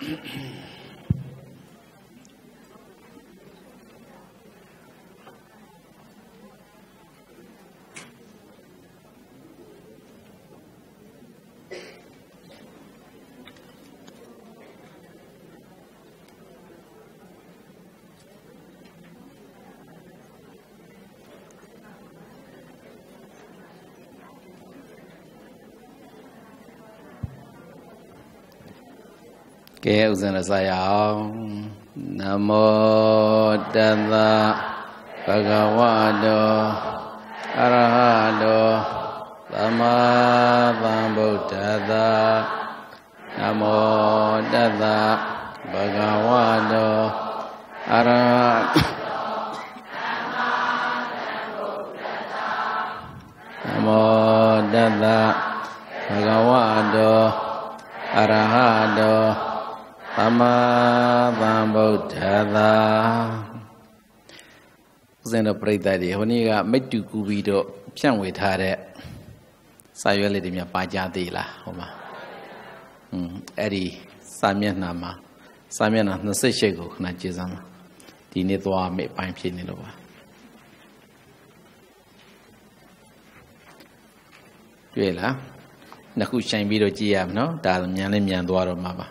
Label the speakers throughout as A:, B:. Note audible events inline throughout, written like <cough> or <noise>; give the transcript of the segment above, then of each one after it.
A: Mm-hmm. <clears throat> ကဲဥစဉ်ရစရအောင်နမောတသဗဂဝတောအရဟတောသမ္မာသမ္ဗုဒ္ဓသာနမောတသဗဂဝတောအရဟနမောတသဗဂဝတောအရဟတောမာဗံဗုဒ္ဓသာဦးဇင်းတို့ပြိတ္တတွေဟိုနေ့ကမိတူကူပြီးတော့ဖြန့်ဝေထားတဲ့စာရွက်လေးတွေများ ပါကြသေးလားဟိုမှာอืมအဲ့ဒီစာမျက်နှာမှာစာမျက်နှာ28ကိုခဏကြည့်စမ်းပါဒီနေ့သွားမေ့ပိုင်းဖြစ်နေလို့ပါတွေ့လားနှစ်ခုချိန်ပြီးတော့ကြည့်ရမယ်နော်ဒါမြန်လေးမြန်သွားတော့မှာပါ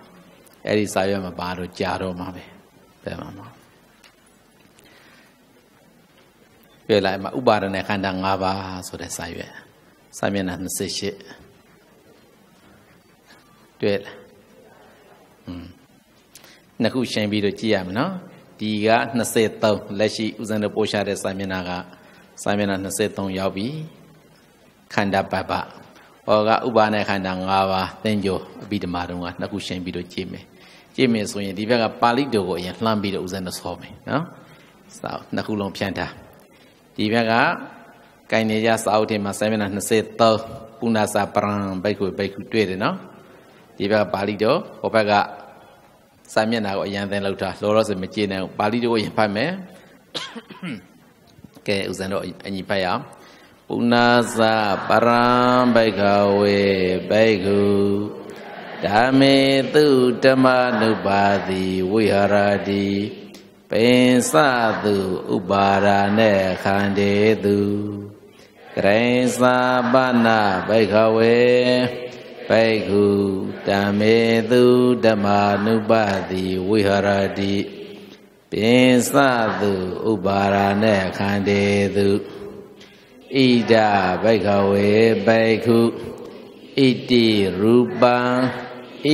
A: အဲ့ဒီစာရွက်မပါတော့ကြာတော့မှာပဲဘယ်မှာမှာပြေလိုက်မှာဥပါဒณะခန္ဓာ၅ပါးဆိုတဲ့စာရွက်စာမျက်နှာ28တွေ့လားอืมနှစ်ခုရှင်းပြီးတော့ကြည့်ရမယ်နော်ဒီက23လက်ရှိဦးဇင်းတို့ပို့ချတဲ့စာမျက်နှာကစာမျက်နှာ23ရောက်ပြီခန္ဓာပပဟောကဥပါနဲ့ခန္ဓာ၅ပါးသင်္ကြအဘိဓမ္မာတုံးကနှစ်ခုရှင်းပြီးတော့ကြည့်မယ်ကြည့်မယ်ဆိုရင်ဒီဘက်ကပါဠိတော်ကိုအရင်လှမ်းပြီးတော့ဦးဇင်းတော်ဆောမယ်နော်စာအုပ်နှစ်ခုလုံးဖြန့်ထားဒီဘက်ကကင်နေကြစာအုပ်ထဲမှာစာမျက်နှာ23ပုဏ္ဏစာပရံဘိက္ခုဘိက္ခုတွေ့တယ်နော်ဒီဘက်ကပါဠိတော်ဟိုဘက်ကစာမျက်နှာကိုအရင်သင်လောက်ထားလောလောဆယ်မကြည့်နိုင်ဘူးပါဠိတော်ကိုရင်ဖတ်မယ်ကဲဦးဇင်းတော်အညီဖတ်ရအောင်ပုဏ္ဏစာပရံဘိက္ခဝေဘိက္ခုဓမ္မေသူဓမ္မနုပါတိဝိဟာရတိပင်စသူဥပါရณะခန္တေသူကရိသာပနဘိခဝေဘိက္ခုဓမ္မေသူဓမ္မနုပါတိဝိဟာရတိပင်စသူဥပါရณะခန္တေသူဣဒဘိခဝေဘိက္ခုဣတိရူပံ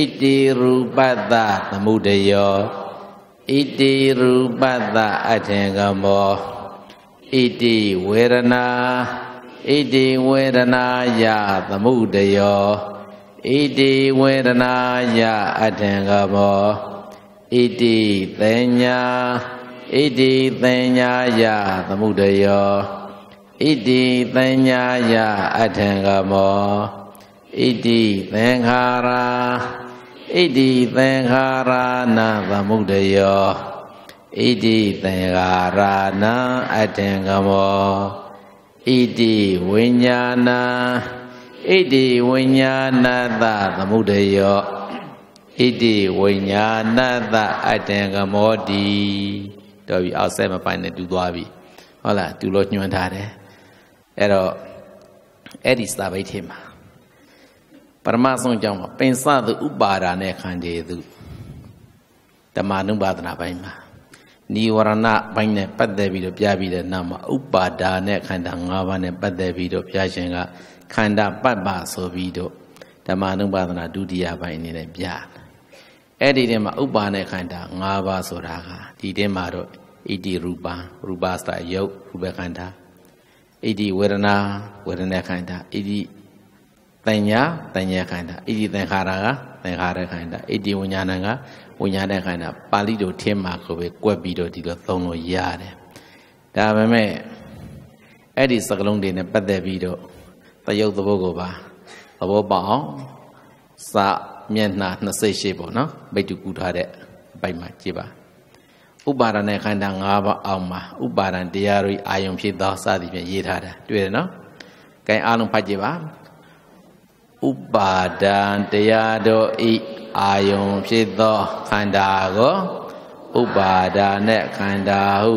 A: ဣတိရူပတ္တသမုဒယောဣတိရူပတ္တအထင်ကမောဣတိဝေဒနာဣတိဝေဒနာယသမုဒယောဣတိဝေဒနာယအထင်ကမောဣတိသညာဣတိသညာယသမုဒယောဣတိသညာယအထင်ကမောဣတိသင်္ခါရာဣတိသင်္ခါရနာသမုဒယောဣတိသင်္ခါရနာအတ္တင်ကမောဣတိဝိညာဏဣတိဝိညာဏတသမုဒယောဣတိဝိညာဏတအတ္တင်ကမောတိတော်ပြီအောက်ဆက်မပိုင်နဲ့တူသွားပြီဟုတ်လားတူလို့ညွှန်ထားတယ်အဲ့တော့အဲ့ဒီစာပိတ်ထဲမှာပရမဆုံးကြောင့်ပင်စသူဥပါဒာနဲ့ခန္ဓေသူတမနုပါဒနာပိုင်းမှာနိဝရဏပိုင်းနဲ့ပတ်သက်ပြီးတော့ပြပြီးတဲ့နောက်မှာဥပါဒာနဲ့ခန္ဓာ၅ပါးနဲ့ပတ်သက်ပြီးတော့ပြရှင်ကခန္ဓာပတ္ပဆိုပြီးတော့ဓမ္မနုပါဒနာဒုတိယပိုင်းအနေနဲ့ပြအဲ့ဒီတည်းမှာဥပါနဲ့ခန္ဓာ၅ပါးဆိုတာကဒီတည်းမှာတော့ဣတိရူပရူပစတယုတ်ရူပခန္ဓာဣတိဝေဒနာဝေဒနာခန္ဓာဣတိတဉ္ညာတဉ္ညာခန္ဓာဣတိသင်္ခါရကသင်္ခါရခန္ဓာဣတိဝိညာဏကဝိညာဏခန္ဓာပါဠိတို့ထင်းမှာကိုပဲကွက်ပြီးတော့ဒီလိုသုံးလို့ရတယ်ဒါပေမဲ့အဲ့ဒီစကလုံးတွေနဲ့ပတ်သက်ပြီးတော့တယုတ်သဘောကိုပါသဘောပေါအောင်စာမျက်နှာ28ပေါ့နော်ဗိတ္တကူထားတဲ့အပိုက်မှာကြည့်ပါဥပါဒณะခန္ဓာ၅ပါးအောင်မှာဥပါဒံတရားတွေအာယုံဖြစ်သောစသည်ဖြင့်ရေးထားတာတွေ့တယ်နော်။အဲအားလုံးဖတ်ကြည့်ပါ။ဥပါဒံတရားတော်ဤအာယုံဖြစ်သောခန္ဓာကိုဥပါဒာနဲ့ခန္ဓာဟု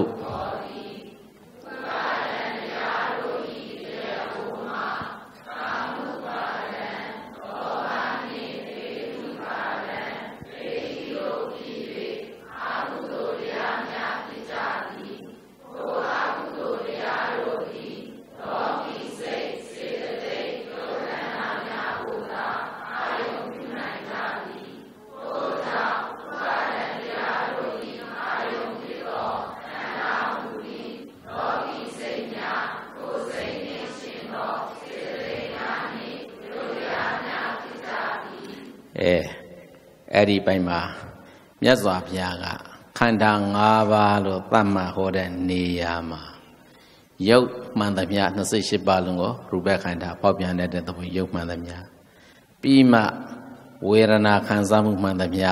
A: အဲအဲ့ဒီပိုင်းမှာမြတ်စွာဘုရားကခန္ဓာ၅ပါးလို့သတ်မှတ်ဟောတဲ့နေရာမှာရုပ်မှန်သမျှ28ပါးလုံးကိုရူပခန္ဓာပေါက်ပြန်တဲ့သဘောရုပ်မှန်သမျှပြီးမှဝေဒနာခံစားမှုမှန်သမျှ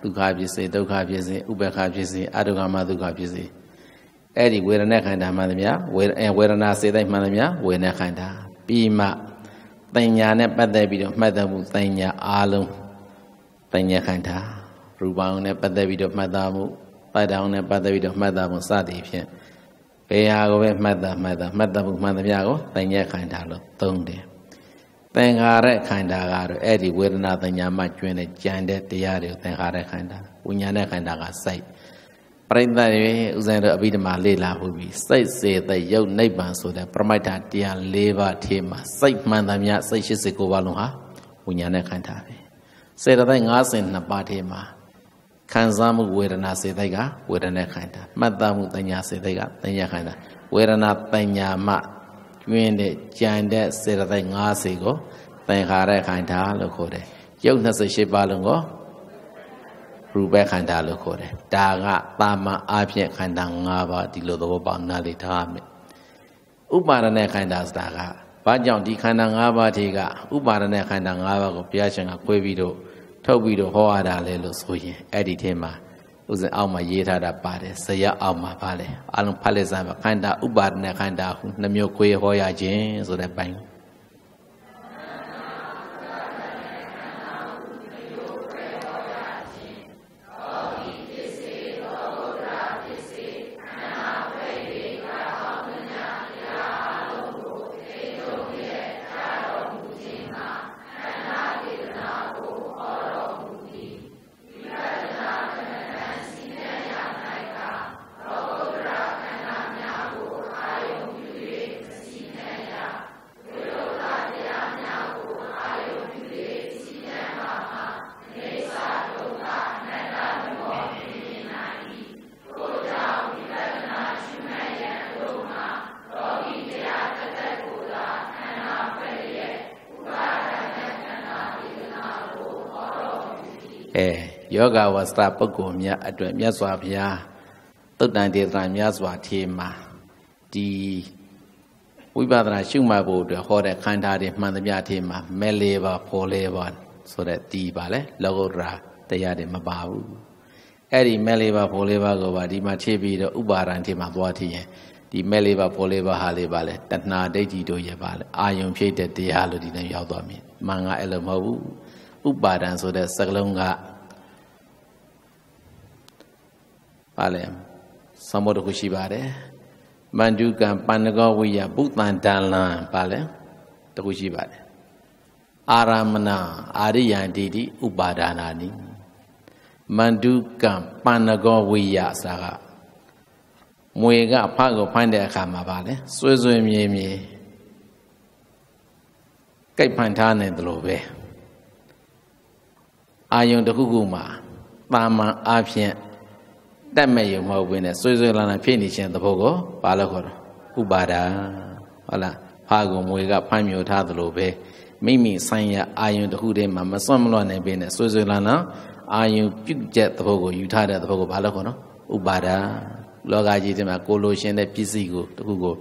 A: ဒုက္ခဖြစ်စေဒုက္ခဖြစ်စေဥပ္ပခဖြစ်စေအတုကမဒုက္ခဖြစ်စေအဲ့ဒီဝေဒနာခန္ဓာမှန်သမျှဝေဒနာစေတိုင်းမှန်သမျှဝေဒနာခန္ဓာပြီးမှပညာနဲ့ပတ်သက်ပြီးတော့မှတ်သားမှုပညာအားလုံးပညာခန္ဓာရူပအောင်နဲ့ပတ်သက်ပြီးတော့မှတ်သားမှုပိုက်တောင်နဲ့ပတ်သက်ပြီးတော့မှတ်သားမှုစသည်ဖြင့်ဘယ်ဟာကိုပဲမှတ်သားမှတ်သားမှတ်သားမှုမှန်သမျှကိုပညာခန္ဓာလို့သုံးတယ်သင်္ခါရခန္ဓာကတော့အဲ့ဒီဝေဒနာပညာမှကျွင်းတဲ့ကြံတဲ့တရားတွေကိုသင်္ခါရခန္ဓာဝိညာဉ်နဲ့ခန္ဓာကစိုက်ပရိသတ်တွေဥစဉ်တို့အဘိဓမ္မာလေ့လာဖို့ပြီးစိတ်စေတယုတ်နိဗ္ဗာန်ဆိုတဲ့ပရမိတ်တာတရား၄ပါးထဲမှာစိတ်မှန်သမျှစိတ်89ပါးလုံးဟာဝိညာဉ်နဲ့ခံထားတယ်။စေတသိက်52ပါးထဲမှာခံစားမှုဝေဒနာစေတသိက်ကဝေဒနာခံတာမှတ်သားမှုတညာစေတသိက်ကတညာခံတာဝေဒနာတညာမှကျွင်းတဲ့ကြံတဲ့စေတသိက်50ကိုသင်္ခါရခံတာလို့ခေါ်တယ်။ယုတ်28ပါးလုံးကိုရူပခန္ဓာလို့ခေါ်တယ်။ဒါကတာမအပြည့်ခန္ဓာ၅ပါးဒီလိုသဘောပေါက်နားလည်ထားမယ်။ဥပါဒณะခန္ဓာဆိုတာကဘာကြောင့်ဒီခန္ဓာ၅ပါးထေကဥပါဒณะခန္ဓာ၅ပါးကိုဘုရားရှင်က꿰ပြီးတော့ထုတ်ပြီးတော့ဟောရတာလဲလို့ဆိုရင်အဲ့ဒီထဲမှာဥစဉ်အောက်မှာရေးထားတာပါတယ်ဇယအောက်မှာပါလေအလုံးဖတ်လက်စားမှာခန္ဓာဥပါဒณะခန္ဓာဟုနှမျိုး꿰ဟောရခြင်းဆိုတဲ့ပိုင်းအဲယောဂဝါစတပုဂ္ဂိုလ်များအတွက်မြတ်စွာဘုရားသုတ္တန်ဒေသနာများစွာထေမှာဒီဝိပဿနာရှုမှတ်ဖို့အတွက်ဟောတဲ့ခန္ဓာတွေမှန်သမျှထေမှာမဲလေးပါဖော်လေးပါဆိုတဲ့ဒီပါလေလောကုတ္တရာတရားတွေမပါဘူးအဲ့ဒီမဲလေးပါဖော်လေးပါကိုပါဒီမှာထေပြီးတော့ဥပါရံထေမှာသွားထည့်ရင်ဒီမဲလေးပါဖော်လေးပါဟာလေးပါလေတဏှာဒိဋ္ဌိတို့ရဲ့ပါလေအာယုံဖြည့်တဲ့တရားလို့ဒီနေ့ရောက်သွားမြင်မှန်ကအဲ့လိုမဟုတ်ဘူးဥပါဒံဆိုတဲ့စကလုံးကပါလေသံဘောတစ်ခုရှိပါတယ်မန္တုကံပန္နကောဝိယပုတ္တန်တန်လံပါလေတစ်ခုရှိပါတယ်အာရမဏအာရိယံဒိဋ္ဌိဥပါဒာနာနိမန္တုကံပန္နကောဝိယစာကမွေကဖကိုဖိုင်းတဲ့အခါမှာပါလေဆွေဆွေမြေမြေကြိတ်ဖန်ထားနေတယ်လို့ပဲအာယုံတစ်ခုခုမှာတာမန်အဖြစ်တတ်မဲ့ယုံမဟုတ်ဘဲနဲ့ဆွေဆွေလန်းလန်းဖြစ်နေခြင်းသဘောကိုဘာလို့ခေါ်တော့ဥပါဒာဟုတ်လားဖာကုံမွေကဖမ်းမြို့ထားသလိုပဲမိမိဆိုင်ရာအာယုံတစ်ခုတည်းမှာမစွန့်မလွတ်နိုင်ဘဲနဲ့ဆွေဆွေလန်းလန်းအာယုံပြုတ်ကျက်သဘောကိုယူထားတဲ့သဘောကိုဘာလို့ခေါ်တော့ဥပါဒာလောကကြီးထဲမှာကိုလိုရှင်တဲ့ပစ္စည်းကိုတစ်ခုကို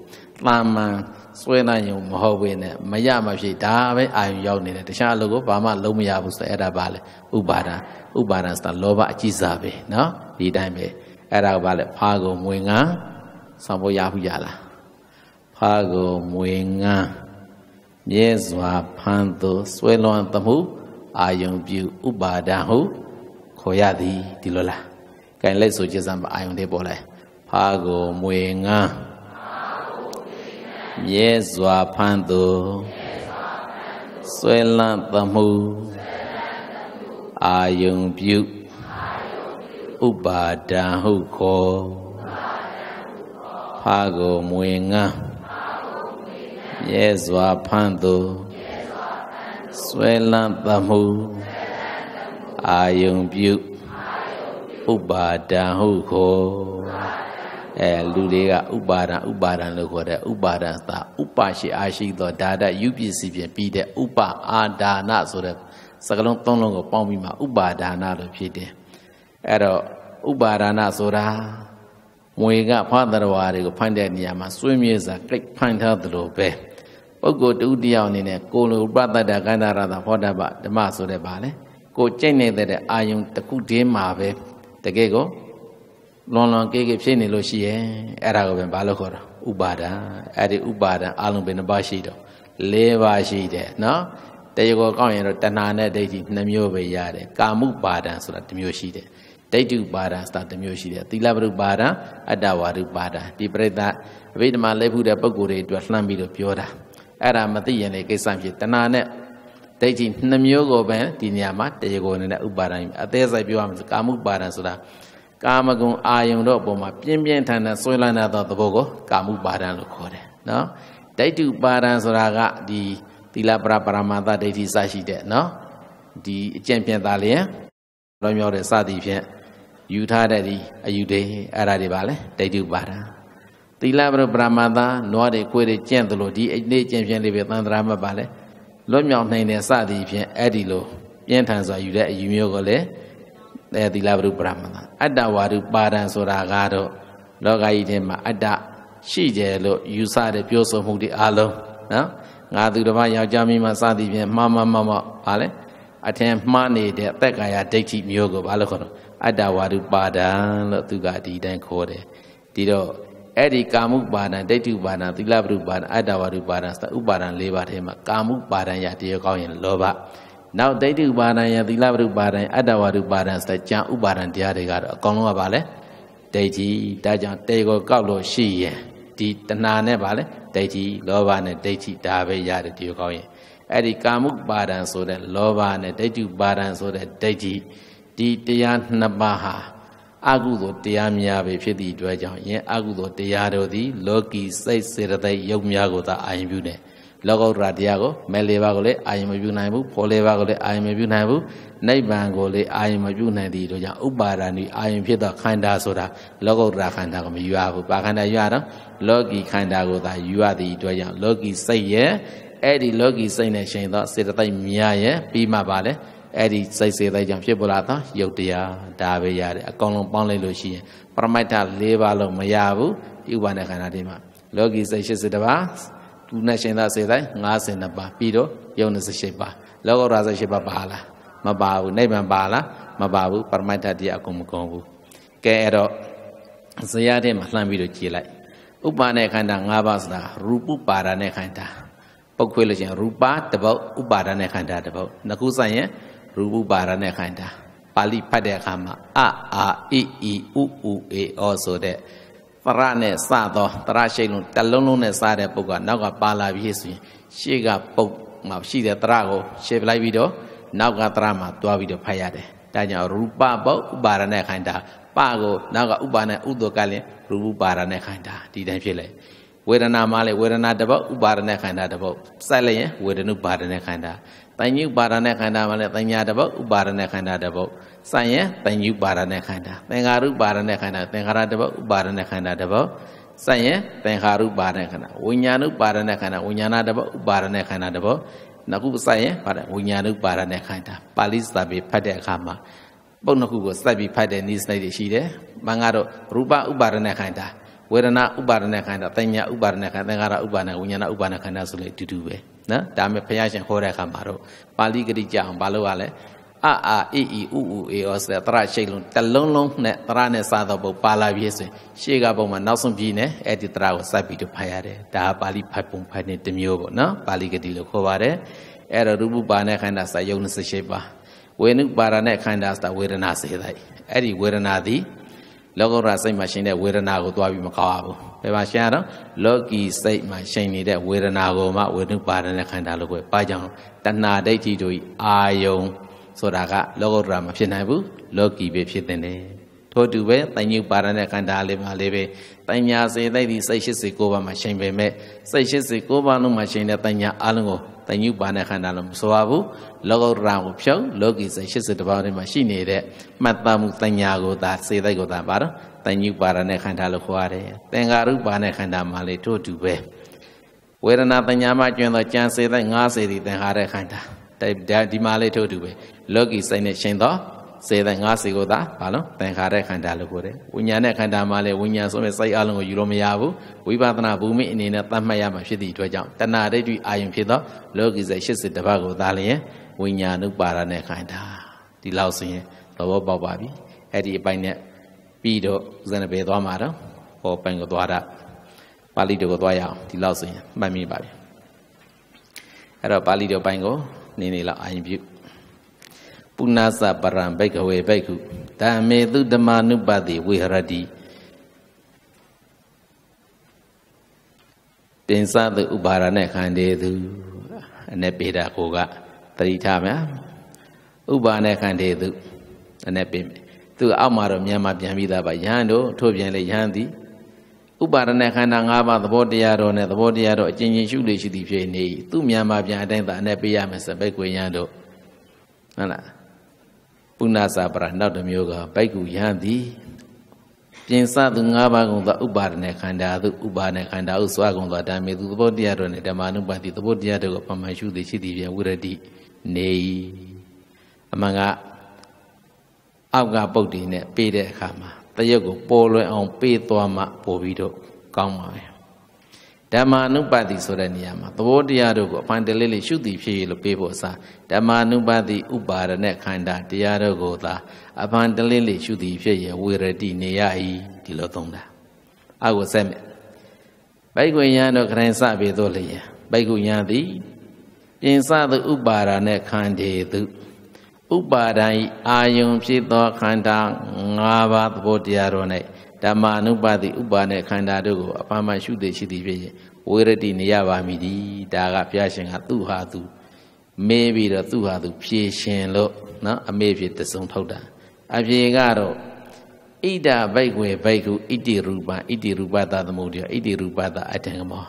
A: တာမန်စွဲနိုင်ရင်မဟုတ်ဘဲနဲ့မရမဖြစ်ဒါပဲအာယုံရောက်နေတယ်တခြားအလုပ်ကိုဘာမှလုံးမရဘူးဆိုအဲ့ဒါပါလေဥပါဒံဥပါဒံဆိုတာလောဘအကြီးစားပဲနော်ဒီတိုင်းပဲအဲ့ဒါကဘာလဲဖာကုံမွေငါဆောင်ဖို့ရဘူးရလားဖာကုံမွေငါမြဲစွာဖန်သူစွဲလွန်သမှုအာယုံပြုဥပါဒံဟုခေါ်ရသည်ဒီလိုလား gain လက်ဆိုကြစမ်းပါအာယုံတွေပေါ်လိုက်ဖာကုံမွေငါမြဲစွာဖန်သူဆွဲလန့်သမှုအာယုံပြုဥပါဒံဟုခေါ်ဖာကိုမွေငန်းမြဲစွာဖန်သူဆွဲလန့်သမှုအာယုံပြုဥပါဒံဟုခေါ်အဲလူတွေကဥပါဒံဥပါဒံလို့ခေါ်တဲ့ဥပါဒံသာဥပရှိအာရှိသောဒါဒယူပစ္စည်းဖြင့်ပြီးတဲ့ဥပအာဒါနဆိုတဲ့စကလုံးသုံးလုံးကိုပေါင်းပြီးမှဥပါဒါနလို့ဖြစ်တယ်အဲ့တော့ဥပါဒါနဆိုတာမွေကဖသရဝါတွေကိုဖန်တဲ့နေရာမှာစွင့်မြေစာကြိတ်ဖန်ထားသလိုပဲပုဂ္ဂိုလ်တူတယောက်အနေနဲ့ကိုလိုပတ္တတကန္တာရတာဟောတပဓမ္မဆိုတဲ့ပါလေကိုကြိတ်နေတဲ့အာယုံတစ်ခုတည်းမှာပဲတကယ်ကိုလွန်လွန်ကေကေဖြစ်နေလို့ရှိရဲ့အဲ့ဒါကိုပဲဘာလို့ခေါ်တာဥပါဒံအဲ့ဒီဥပါဒံအလုံးပဲနှစ်ပါးရှိတော့၄ပါးရှိတယ်နော်တရားကိုကောင်းရင်တော့တဏှာနဲ့ဒိဋ္ဌိနှစ်မျိုးပဲရတယ်ကာမှုပါဒံဆိုတာတစ်မျိုးရှိတယ်ဒိဋ္ဌုပါဒံဆိုတာတစ်မျိုးရှိတယ်သီလပရုပါဒံအတ္တဝါရုပါဒံဒီပြိဿအဘိဓမ္မာလက်ဖူးတဲ့ပုံကိုယ်တွေအတွက်လှမ်းပြီးတော့ပြောတာအဲ့ဒါမသိရင်လေကိစ္စဖြစ်တဏှာနဲ့ဒိဋ္ဌိနှစ်မျိုးကိုပဲဒီနေရာမှာတရားကိုနဲ့ဥပါဒံအသေးစိတ်ပြောရမယ်ကာမှုပါဒံဆိုတာကာမဂုဏ်အာယုံတို့အပေါ်မှာပြင်းပြင်းထန်ထန်ဆွဲလန်းတဲ့သဘောကိုကာမှုပါဒံလို့ခေါ်တယ်နော်ဒိဋ္ဌုပါဒံဆိုတာကဒီသီလပရပရမသဒိဋ္ဌိစရှိတဲ့နော်ဒီအကျင့်ပြန်တာလျင်လွန်မြောက်တဲ့စသည်ဖြင့်ယူထားတဲ့ဒီအယူတွေအဲ့ဒါတွေပါလေဒိဋ္ဌုပါဒံသီလပရပရမသနွားတွေခွေးတွေကျင့်သလိုဒီအနေ့ကျင့်ပြန်လေးပဲသံသရာမှတ်ပါလေလွတ်မြောက်နိုင်တဲ့စသည်ဖြင့်အဲ့ဒီလိုပြင်းထန်စွာယူတဲ့အယူမျိုးကိုလည်းအဲသီလဝရုပရမသအတ္တဝါရုပါဒံဆိုတာကတော့လောကကြီးထဲမှာအတ္တရှိကြလို့ယူဆတဲ့ပြောဆိုမှုတွေအားလုံးနော်ငါသူတစ်ပါးယောက်ျားမိန်းမစသည်ဖြင့်မှားမှားမှားမှားပါလေအထင်မှားနေတဲ့အသက်ကာယဒိဋ္ဌိမျိုးကိုဘာလို့ခေါ်တော့အတ္တဝါရုပါဒံလို့သူကဒီတိုင်းခေါ်တယ်ဒီတော့အဲ့ဒီကာမှုပါဒံဒိဋ္ဌိပါဒံသီလပရုပါဒံအတ္တဝါရုပါဒံစဥပါဒံ၄ပါးထဲမှာကာမှုပါဒံရတရားကောင်းရင်လောဘနောက်ဒိဋ္ဌိဥပါဒံယသီလဝရုပါဒံအတ္တဝရုပါဒံဆိုတဲ့ကြံဥပါဒံတရားတွေကတော့အကောင်လုံးကပါလေဒိဋ္ဌိဒါကြောင့်တေကိုကောက်လို့ရှိရင်ဒီတဏှာနဲ့ပါလေဒိဋ္ဌိလောဘနဲ့ဒိဋ္ဌိဒါပဲရတယ်ဒီကောင်းရင်အဲ့ဒီကာမုပါဒံဆိုတဲ့လောဘနဲ့ဒိဋ္ဌိပါဒံဆိုတဲ့ဒိဋ္ဌိဒီတရားနှစ်ပါးဟာအကုသိုလ်တရားများပဲဖြစ်သည့်အတွက်ကြောင့်ယင်အကုသိုလ်တရားတို့သည်လောကီစိတ်စေတသိက်ယုတ်များကိုသာအာရုံပြုတယ်လောကုတ္တရာတရားကိုမဲလေးပါးကိုလည်းအာယုံမပြုနိုင်ဘူးဖောလေးပါးကိုလည်းအာယုံမပြုနိုင်ဘူးနိဗ္ဗာန်ကိုလည်းအာယုံမပြုနိုင်သည်တို့ကြောင့်ဥပါဒာဏီအာယုံဖြစ်သောခန္ဓာဆိုတာလောကုတ္တရာခန္ဓာကိုမယူရဘူးပါခန္ဓာယူရတော့လောကီခန္ဓာကိုသာယူရသည်တို့ကြောင့်လောကီစိတ်ရဲ့အဲ့ဒီလောကီစိတ်နဲ့ရှင်သော စေတသိက်များရဲ့ပြီးမှပါလေအဲ့ဒီစိတ်စေသိက်ကြောင့်ဖြစ်ပေါ်လာသောယုတ်တရားဒါပဲရတယ်အကောင်လုံးပေါင်းလိုက်လို့ရှိရင်ပရမိတ်တ၄ပါးလုံးမရဘူးဥပါဒခန္ဓာဒီမှာလောကီစိတ်၈၁ပါးနဲ့ရှင်သာစေတိုင်း52ပါးပြီးတော့ယုံ28ပါးလောကုတ္တရာ28ပါးပါလားမပါဘူးနိဗ္ဗာန်ပါလားမပါဘူးပရမိတ်တတိယအကုန်မကုန်ဘူးကဲအဲ့တော့ဇယတဲ့မှာလှမ်းပြီးတော့ကြည်လိုက်ဥပါနဲ့ခန္ဓာ၅ပါးဆိုတာရူပပါဒနဲ့ခန္ဓာပုတ်ခွေးလို့ရှိရင်ရူပတပုတ်ဥပါဒနဲ့ခန္ဓာတပုတ်နှစ်ခုဆိုင်ရင်ရူပပါဒနဲ့ခန္ဓာပါဠိဖတ်တဲ့အခါမှာအအာဣဣဥဥအေဩဆိုတဲ့တရနဲ့စသောတရရှိလုံးတလုံးလုံးနဲ့စတဲ့ပုဂ္ဂိုလ်ကနောက်ကပါလာပြီးဆိုရင်ရှေ့ကပုတ်မှရှိတဲ့တရကိုရှေ့ပလိုက်ပြီးတော့နောက်ကတရမှာတွားပြီးတော့ဖတ်ရတယ်။ဒါကြောင့်ရူပပုတ်ဥပါရဏေခိုင်တာပကိုနောက်ကဥပါနဲ့ဥဒ္ဒကလည်းရူပပါရဏေခိုင်တာဒီတိုင်းဖြစ်လေ။ဝေဒနာမှလည်းဝေဒနာတစ်ပုတ်ဥပါရဏေခိုင်တာတစ်ပုတ်ဆက်လိုက်ရင်ဝေဒနုပါရဏေခိုင်တာတန်ညုပါဒနဲ့ခန္ဓာမှာလည်းတညာတစ်ပုဒ်ဥပါဒနဲ့ခန္ဓာတစ်ပုဒ်စံရင်တန်ညုပါဒနဲ့ခန္ဓာသင်္ခါရုပါဒနဲ့ခန္ဓာသင်္ခါရတစ်ပုဒ်ဥပါဒနဲ့ခန္ဓာတစ်ပုဒ်စံရင်သင်္ခါရုပါဒနဲ့ခန္ဓာဝိညာဏုပါဒနဲ့ခန္ဓာဝိညာဏတစ်ပုဒ်ဥပါဒနဲ့ခန္ဓာတစ်ပုဒ်နောက်ခုစံရင်ပါဒဝိညာဏုပါဒနဲ့ခန္ဓာပါဠိစာပေဖတ်တဲ့အခါမှာပုံနှစ်ခုကိုစက်ပြီးဖတ်တဲ့နည်းစနစ်တွေရှိတယ်။မင်္ဂတော့ရူပဥပါဒနဲ့ခန္ဓာဝေဒနာဥပါဒနဲ့ခန္ဓာသင်ညာဥပါဒနဲ့ခန္ဓာသင်္ခါရဥပါဒနဲ့ဝိညာဏဥပါဒနဲ့ခန္ဓာဆိုလေအတူတူပဲ။နော်ဒါမှဘုရားရှင်ဟောတဲ့အခါမှာတော့ပါဠိဂရိကြအောင်ဘာလို့ရလဲအအာအီအီဥဥအေဩဆိုတဲ့တရရှိတ်လုံးတလုံးလုံးနဲ့တရနဲ့စသောပုံပါလာပြည့်စင်ရှေ့ကပုံမှာနောက်ဆုံးပြည့်နဲ့အဲ့ဒီတရကိုစပ်ပြီးတော့ဖတ်ရတယ်ဒါပါဠိဖတ်ပုံဖတ်နေတမျိုးပေါ့နော်ပါဠိဂတိလို့ခေါ်ပါတယ်အဲ့တော့ရူပပါနဲ့ခန္ဓာစာယုံ28ပါဝေနုပါရနဲ့ခန္ဓာစာဝေဒနာစေတိုက်အဲ့ဒီဝေဒနာသည်လောကုတ္တရာစိတ်မှာရှင်တဲ့ဝေဒနာကိုသွားပြီးမကောက်ရဘူး။ဘယ်မှာရှင်ရတော့လောကီစိတ်မှာရှင်နေတဲ့ဝေဒနာကိုမှဝေဒုပါဒနဲ့ခန္ဓာလို့ပဲ။ပါကြောင့်တဏှာဒိဋ္ဌိတို့အာယုံဆိုတာကလောကုတ္တရာမဖြစ်နိုင်ဘူး။လောကီပဲဖြစ်တဲ့တယ်။ထို့တူပဲတိုင်ညုပါဒနဲ့ခန္ဓာလေးမှာလေးပဲတိုင်ညာစေတိုက်သည့်စိတ်ရှိစေကိုပါမှာရှင်ပေမဲ့စိတ်ရှိစေကိုပါလုံးမှာရှင်တဲ့တိုင်ညာအလုံးကိုတညုပါဏခန္ဓာလို့မဆိုပါဘူးလောကုတ္တရာကိုဖြုတ်လောကီစိတ်80ပါးထဲမှာရှိနေတဲ့မှတ်သားမှုတညာကိုသာစေတိုက်ကိုသာပါတော့တညုပါရနဲ့ခန္ဓာလို့ခေါ်ရတယ်သင်္ကာရုပါနဲ့ခန္ဓာမှလည်းတို့တူပဲဝေဒနာတညာမှကျွင်းသောကြံစေတိုက်90သည်သင်္ဟာရခန္ဓာဒီမှာလည်းတို့တူပဲလောကီစိတ်နဲ့ရှင်သောစေတဲ့50ကိုသာဘာလို့သင်္ခါရခန္ဓာလို့ခေါ်တယ်ဝိညာဉ်နဲ့ခန္ဓာမှာလည်းဝိညာဉ်ဆိုမဲ့စိတ်အလုံးကိုယူလို့မရဘူးဝိပဿနာဘူမိအနေနဲ့သတ်မှတ်ရမှာဖြစ်သည့်အတွက်ကြောင့်တဏှာဒိဋ္ဌိအာယုံဖြစ်သောလောကီစိတ်80တပါးကိုသာလျင်ဝိညာဉ်ဥပါဒနဲ့ခန္ဓာဒီလောက်ဆိုရင်သဘောပေါက်ပါပြီအဲ့ဒီအပိုင်းနဲ့ပြီးတော့ဦးဇင်းပဲသွားမှာတော့ဟောပိုင်းကိုသွားတာပါဠိတော်ကိုသွားရအောင်ဒီလောက်ဆိုရင်မှတ်မိပါပြီအဲ့တော့ပါဠိတော်ပိုင်းကိုနေနေလောက်အာယုံပြုပုဏ္ဏသပရံဘိကဝေဘိကုတံမေသူဓမ္မနုပတိဝေဟရတိတင်စသူဥပါရณะခန္တေသူအနေပေတာကိုကတတိထမြဥပါနဲ့ခန္တေသူအနေပေမယ်သူအောက်မှာတော့မြန်မာပြန်ပြီးသားပါယဟန်တို့ထို့ပြန်လေယဟန်သည်ဥပါရณะခန္ဓာ၅ပါးသဘောတရားတော်နဲ့သဘောတရားတော်အကျဉ်းချင်းရှုလေရှိသည်ဖြစ်နေသူမြန်မာပြန်အတိုင်းသာအနေပေးရမယ်စပိတ်ကွေယဟန်တို့ဟုတ်လားပုဏ္ဏစာပရနောက်တစ်မျိုးကပိုက်ကူရဟန်းသည်ပြင်စသူ၅ပါးကုန်သောဥပါဒณะခန္ဓာသို့ဥပါဒณะခန္ဓာဥစွာကုန်သောဓမ္မေသူသဘောတရားတို့နှင့်ဓမ္မနုပါတိသဘောတရားတို့ကိုပမာရှုသည်ရှိသည်ဖြင့်ဝိရတိနေ၏အမှန်ကအောက်ကပုတ်တည်နဲ့ပေးတဲ့အခါမှာတရုပ်ကိုပေါ်လွင်အောင် ပေးသွားမှပို့ပြီးတော့ကောင်းပါပဲဓမ္မာနုပါတိဆိုတဲ့နေရာမှာသဘောတရားတို့ကိုအပိုင်းတလေးလေးရှုတည်ဖြစ်ရလို့ပေးဖို့အစားဓမ္မာနုပါတိဥပါရณะခန္ဓာတရားတို့ကိုသာအပိုင်းတလေးလေးရှုတည်ဖြစ်ရဝေရတိနေရဤဒီလိုသုံးတာအာကိုဆက်မယ်ဘိုက်ကွင်ညာတို့ခရင်စပေတို့လျင်ဘိုက်ကွင်ညာသည်ပြင်စသောဥပါရณะခန္ဓေသူဥပါဒံအာယုံဖြစ်သောခန္ဓာ၅ပါးသဘောတရားတို့၌ဓမ္မာနုပါတိဥပါနဲ့ခန္ဓာတို့ကိုအပမရှုသိရှိသည်ဖြစ်ရင်ဝိရတိနေရပါမည်ဒီဒါကဘုရားရှင်ကသူ့ဟာသူမေးပြီးတော့သူ့ဟာသူဖြေရှင်လို့နော်အမေဖြစ်တဆုံထောက်တာအဖြေကတော့ဣဒဘိုက်ွယ်ဘိုက်ကုဣတိရူပဣတိရူပသသမုဒ္ဒယဣတိရူပသအတံကမော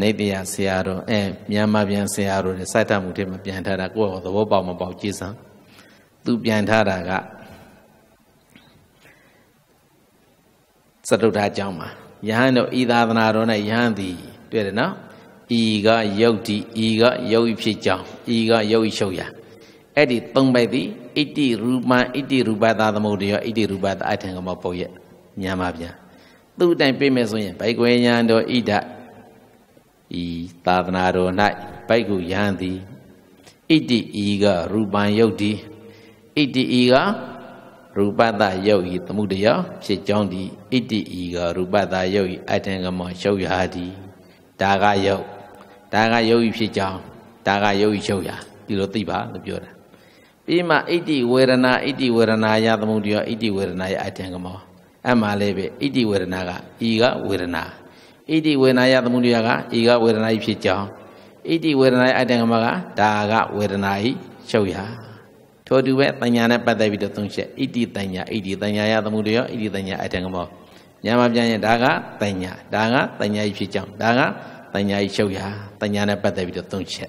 A: နေတရာဆရာတော်အဲမြန်မာပြန်ဆရာတော်နဲ့စိုက်တမှုတွေမပြန်ထားတာကိုယ့်ဟောသဘောပေါက်မပေါက်ကြည်စမ်းသူပြန်ထားတာကစတုထာကျောင်းမှာယဟန်တို့ဤသာသနာတော်၌ယဟန်သည်တွေ့တယ်နော်ဤကယုတ်တိဤကယုတ်ဖြစ်ကြောင်းဤကယုတ်ရှုပ်ရာအဲ့ဒီသုံးပိုက်သည်ဣတိရူပံဣတိရူပသာသမုဒ္ဒယောဣတိရူပသာအထံကမပုတ်ရက်ညာပါဗျာသူ့အတိုင်းပြိမဲ့ဆိုရင်ဘိုက်ကွယ်ညာတော်ဣဒဤသာသနာတော်၌ဘိုက်ကူယဟန်သည်ဣတိဤကရူပံယုတ်တိဣတိဤကရူပတယုတ်ဤသမှုတယဖြစ်ကြောင်းဒီဣတိဤကရူပတယုတ်ဤအတန်ကမောရှုပ်ရာဒီဒါကယုတ်ဒါကယုတ်ဤဖြစ်ကြောင်းဒါကယုတ်ဤရှုပ်ရာဒီလိုသိပါလို့ပြောတာပြီးမှဣတိဝေဒနာဣတိဝေဒနာယသမှုတယဣတိဝေဒနာယအတန်ကမောအဲ့မှာလည်းပဲဣတိဝေဒနာကဤကဝေဒနာဣတိဝေဒနာယသမှုတယကဤကဝေဒနာဤဖြစ်ကြောင်းဣတိဝေဒနာယအတန်ကမောကဒါကဝေဒနာဤရှုပ်ရာထိုတူပဲတဏ္ဍာနဲ့ပတ်သက်ပြီးတော့သုံးချက်ဣတိတဏ္ဍာဣတိတဏ္ဍာယသမှုတွေရောဣတိတဏ္ဍာအထံကမောညမပြန်ရင်ဒါကတဏ္ဍာဒါကတဏ္ဍာကြီးဖြစ်ကြောင်းဒါကတဏ္ဍာကြီးချုပ်ရာတဏ္ဍာနဲ့ပတ်သက်ပြီးတော့သုံးချက်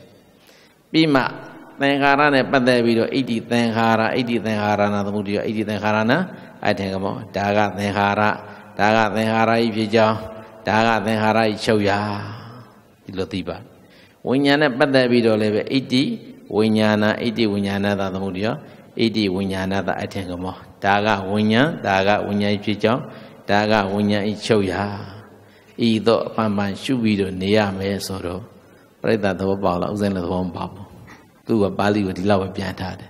A: ပြီးမှသင်္ခါရနဲ့ပတ်သက်ပြီးတော့ဣတိသင်္ခါရဣတိသင်္ခါရနာသမှုတွေရောဣတိသင်္ခါရနာအထံကမောဒါကသင်္ခါရဒါကသင်္ခါရကြီးဖြစ်ကြောင်းဒါကသင်္ခါရကြီးချုပ်ရာဒီလိုသိပါဝိညာဉ်နဲ့ပတ်သက်ပြီးတော့လည်းပဲဣတိဝိညာဏဣတိဝိညာဏသာသမုဒ္ဒယောဣတိဝိညာဏသာအထင်ကမောဒါကဝိညာဉ်ဒါကဝိညာဉ်ဖြစ်ကြောင်းဒါကဝိညာဉ်ဤချုပ်ရာဤတော့အပန်ပန်ရှုပြီးတော့နေရမယ်ဆိုတော့ပြိတ္တသဘောပေါက်လားဥစဉ်လည်းသဘောမပေါက်ဘူးသူကပါဠိကိုဒီလောက်ပဲပြန်ထားတယ်